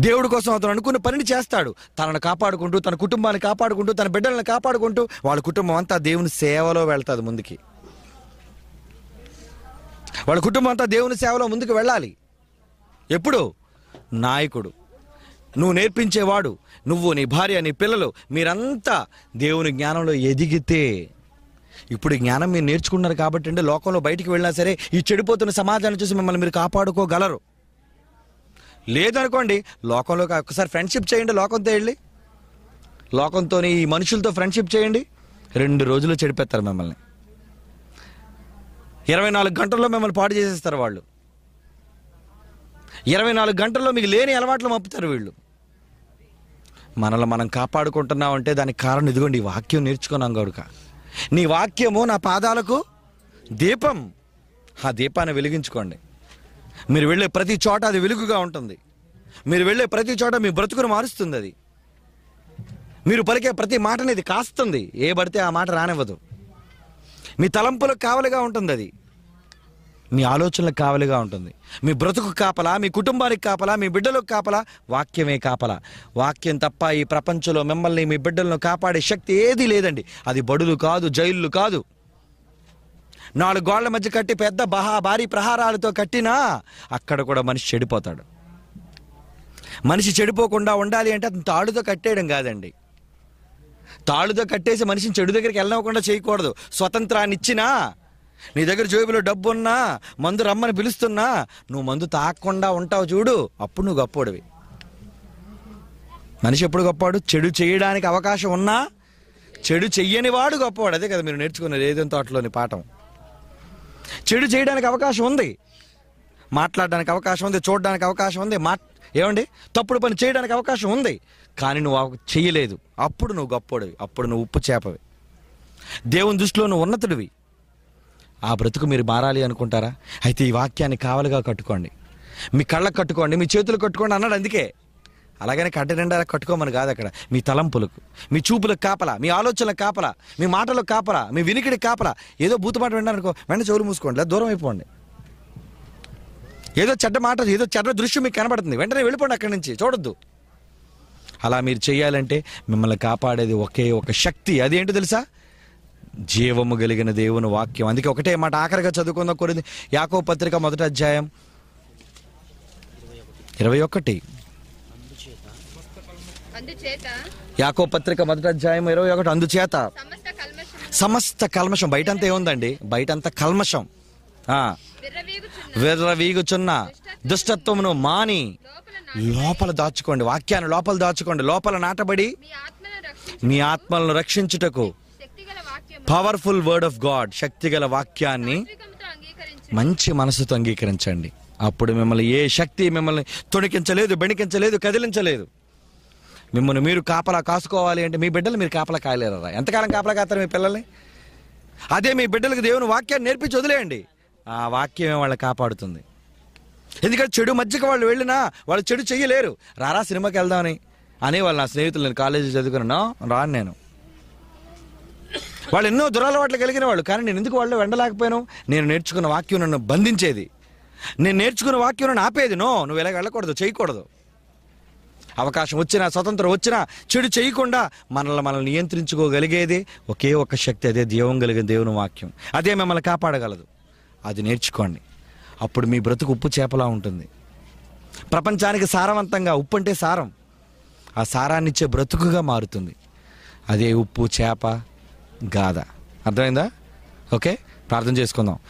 దేవుడి కోసం అతను అనుకున్న పనిని చేస్తాడు తనను కాపాడుకుంటూ తన కుటుంబాన్ని కాపాడుకుంటూ తన బిడ్డలను కాపాడుకుంటూ వాళ్ళ కుటుంబం అంతా దేవుని సేవలో వెళ్తుంది ముందుకి వాళ్ళ కుటుంబం అంతా దేవుని సేవలో ముందుకు వెళ్ళాలి ఎప్పుడు నాయకుడు నువ్వు నేర్పించేవాడు నువ్వు నీ భార్య నీ పిల్లలు మీరంతా దేవుని జ్ఞానంలో ఎదిగితే ఇప్పుడు జ్ఞానం మీరు నేర్చుకున్నారు కాబట్టి అంటే లోకంలో బయటికి వెళ్ళినా సరే ఈ చెడిపోతున్న సమాజాన్ని చూసి మిమ్మల్ని మీరు కాపాడుకోగలరు లేదనుకోండి లోకంలో ఒకసారి ఫ్రెండ్షిప్ చేయండి లోకంతో వెళ్ళి లోకంతో ఈ మనుషులతో ఫ్రెండ్షిప్ చేయండి రెండు రోజులు చెడిపేస్తారు మిమ్మల్ని ఇరవై నాలుగు గంటల్లో మిమ్మల్ని పాడు చేసేస్తారు వాళ్ళు ఇరవై నాలుగు గంటల్లో మీకు లేని అలవాట్లు మప్పుతారు వీళ్ళు మనల్ని మనం కాపాడుకుంటున్నాం అంటే దానికి కారణం ఇదిగోండి ఈ వాక్యం నేర్చుకున్నాం గడుక నీ వాక్యము నా పాదాలకు దీపం ఆ దీపాన్ని వెలిగించుకోండి మీరు వెళ్ళే ప్రతి చోట అది వెలుగుగా ఉంటుంది మీరు వెళ్ళే ప్రతి చోట మీ బ్రతుకును మారుస్తుంది అది మీరు పలికే ప్రతి మాటని ఇది కాస్తుంది ఏ పడితే ఆ మాట రానివ్వదు మీ తలంపులకు కావలిగా ఉంటుంది అది మీ ఆలోచనలకు కావలిగా ఉంటుంది మీ బ్రతుకు కాపలా మీ కుటుంబానికి కాపలా మీ బిడ్డలకు కాపలా వాక్యమే కాపలా వాక్యం తప్ప ఈ ప్రపంచంలో మిమ్మల్ని మీ బిడ్డలను కాపాడే శక్తి ఏదీ లేదండి అది బడులు కాదు జైళ్ళు కాదు నాలుగు గోళ్ల మధ్య కట్టి పెద్ద బహా భారీ ప్రహారాలతో కట్టినా అక్కడ కూడా మనిషి చెడిపోతాడు మనిషి చెడిపోకుండా ఉండాలి అంటే అతను తాడుతో కట్టేయడం కాదండి తాడుతో కట్టేసి మనిషిని చెడు దగ్గరికి వెళ్ళకుండా చేయకూడదు స్వతంత్రాన్ని ఇచ్చినా నీ దగ్గర జోబులో డబ్బు ఉన్నా మందు రమ్మని పిలుస్తున్నా నువ్వు మందు తాకుండా ఉంటావు చూడు అప్పుడు నువ్వు గప్పోడివి మనిషి ఎప్పుడు గొప్పవాడు చెడు చేయడానికి అవకాశం ఉన్నా చెడు చెయ్యని వాడు గొప్పవాడు అదే కదా మీరు నేర్చుకున్నారు ఏదైనా తోటలోని పాఠం చెడు చేయడానికి అవకాశం ఉంది మాట్లాడడానికి అవకాశం ఉంది చూడడానికి అవకాశం ఉంది మా ఏమండి తప్పుడు పని చేయడానికి అవకాశం ఉంది కానీ నువ్వు చేయలేదు అప్పుడు నువ్వు గొప్పడు అప్పుడు నువ్వు ఉప్పు చేపవి దేవుని దృష్టిలో నువ్వు ఉన్నతుడివి ఆ బ్రతుకు మీరు మారాలి అనుకుంటారా అయితే ఈ వాక్యాన్ని కావలుగా కట్టుకోండి మీ కళ్ళకు కట్టుకోండి మీ చేతులు కట్టుకోండి అన్నాడు అందుకే అలాగనే కడ్డ నిండా కట్టుకోమని కాదు అక్కడ మీ తలంపులకు మీ చూపులకు కాపలా మీ ఆలోచనలకు కాపలా మీ మాటలకు కాపలా మీ వినికిడికి కాపలా ఏదో బూతు మాట విన్నారనుకో వెంటనే చెవులు మూసుకోండి లేదా దూరం అయిపోండి ఏదో చెడ్డ మాట ఏదో చెడ్డ దృశ్యం మీకు కనబడుతుంది వెంటనే వెళ్ళిపోండి అక్కడి నుంచి చూడొద్దు అలా మీరు చేయాలంటే మిమ్మల్ని కాపాడేది ఒకే ఒక శక్తి అదేంటో తెలుసా జీవము కలిగిన దేవుని వాక్యం అందుకే ఒకటే మాట ఆఖరిగా చదువుకుందాం కొరింది యాకో పత్రిక మొదటి అధ్యాయం ఇరవై ఒకటి యాకో పత్రిక మొదటి అధ్యాయం ఇరవై ఒకటి అందుచేత సమస్త కల్మషం బయటంతా ఏముందండి బయటంతా కల్మషం విర్రవీగుచున్న దుష్టత్వమును మాని లోపల దాచుకోండి వాక్యాన్ని లోపల దాచుకోండి లోపల నాటబడి మీ ఆత్మలను రక్షించుటకు పవర్ఫుల్ వర్డ్ ఆఫ్ గాడ్ శక్తిగల వాక్యాన్ని మంచి మనసుతో అంగీకరించండి అప్పుడు మిమ్మల్ని ఏ శక్తి మిమ్మల్ని తొణికించలేదు బెణికించలేదు కదిలించలేదు మిమ్మల్ని మీరు కాపలా కాసుకోవాలి అంటే మీ బిడ్డలు మీరు కాపలా కాయలేరా ఎంతకాలం కాపలా కాస్తారు మీ పిల్లల్ని అదే మీ బిడ్డలకు దేవుని వాక్యాన్ని నేర్పించి వదిలేయండి ఆ వాక్యమే వాళ్ళని కాపాడుతుంది ఎందుకంటే చెడు మధ్యకి వాళ్ళు వెళ్ళినా వాళ్ళు చెడు చెయ్యలేరు రారా సినిమాకి వెళ్దామని అనేవాళ్ళు నా స్నేహితులు నేను కాలేజీ చదువుకున్నా రాను నేను వాళ్ళు ఎన్నో దురలవాట్లు కలిగిన వాళ్ళు కానీ నేను ఎందుకు వాళ్ళు వెండలేకపోయాను నేను నేర్చుకున్న వాక్యం నన్ను బంధించేది నేను నేర్చుకున్న వాక్యం నన్ను ఆపేది నో నువ్వు ఇలా వెళ్ళకూడదు చేయకూడదు అవకాశం వచ్చినా స్వతంత్రం వచ్చినా చెడు చేయకుండా మనల్ని మనల్ని నియంత్రించుకోగలిగేది ఒకే ఒక శక్తి అదే దేవం కలిగిన దేవుని వాక్యం అదే మిమ్మల్ని కాపాడగలదు అది నేర్చుకోండి అప్పుడు మీ బ్రతుకు ఉప్పు చేపలా ఉంటుంది ప్రపంచానికి సారవంతంగా ఉప్పు అంటే సారం ఆ సారాన్నిచ్చే బ్రతుకుగా మారుతుంది అదే ఉప్పు చేప గాథ అర్థమైందా ఓకే ప్రార్థన చేసుకుందాం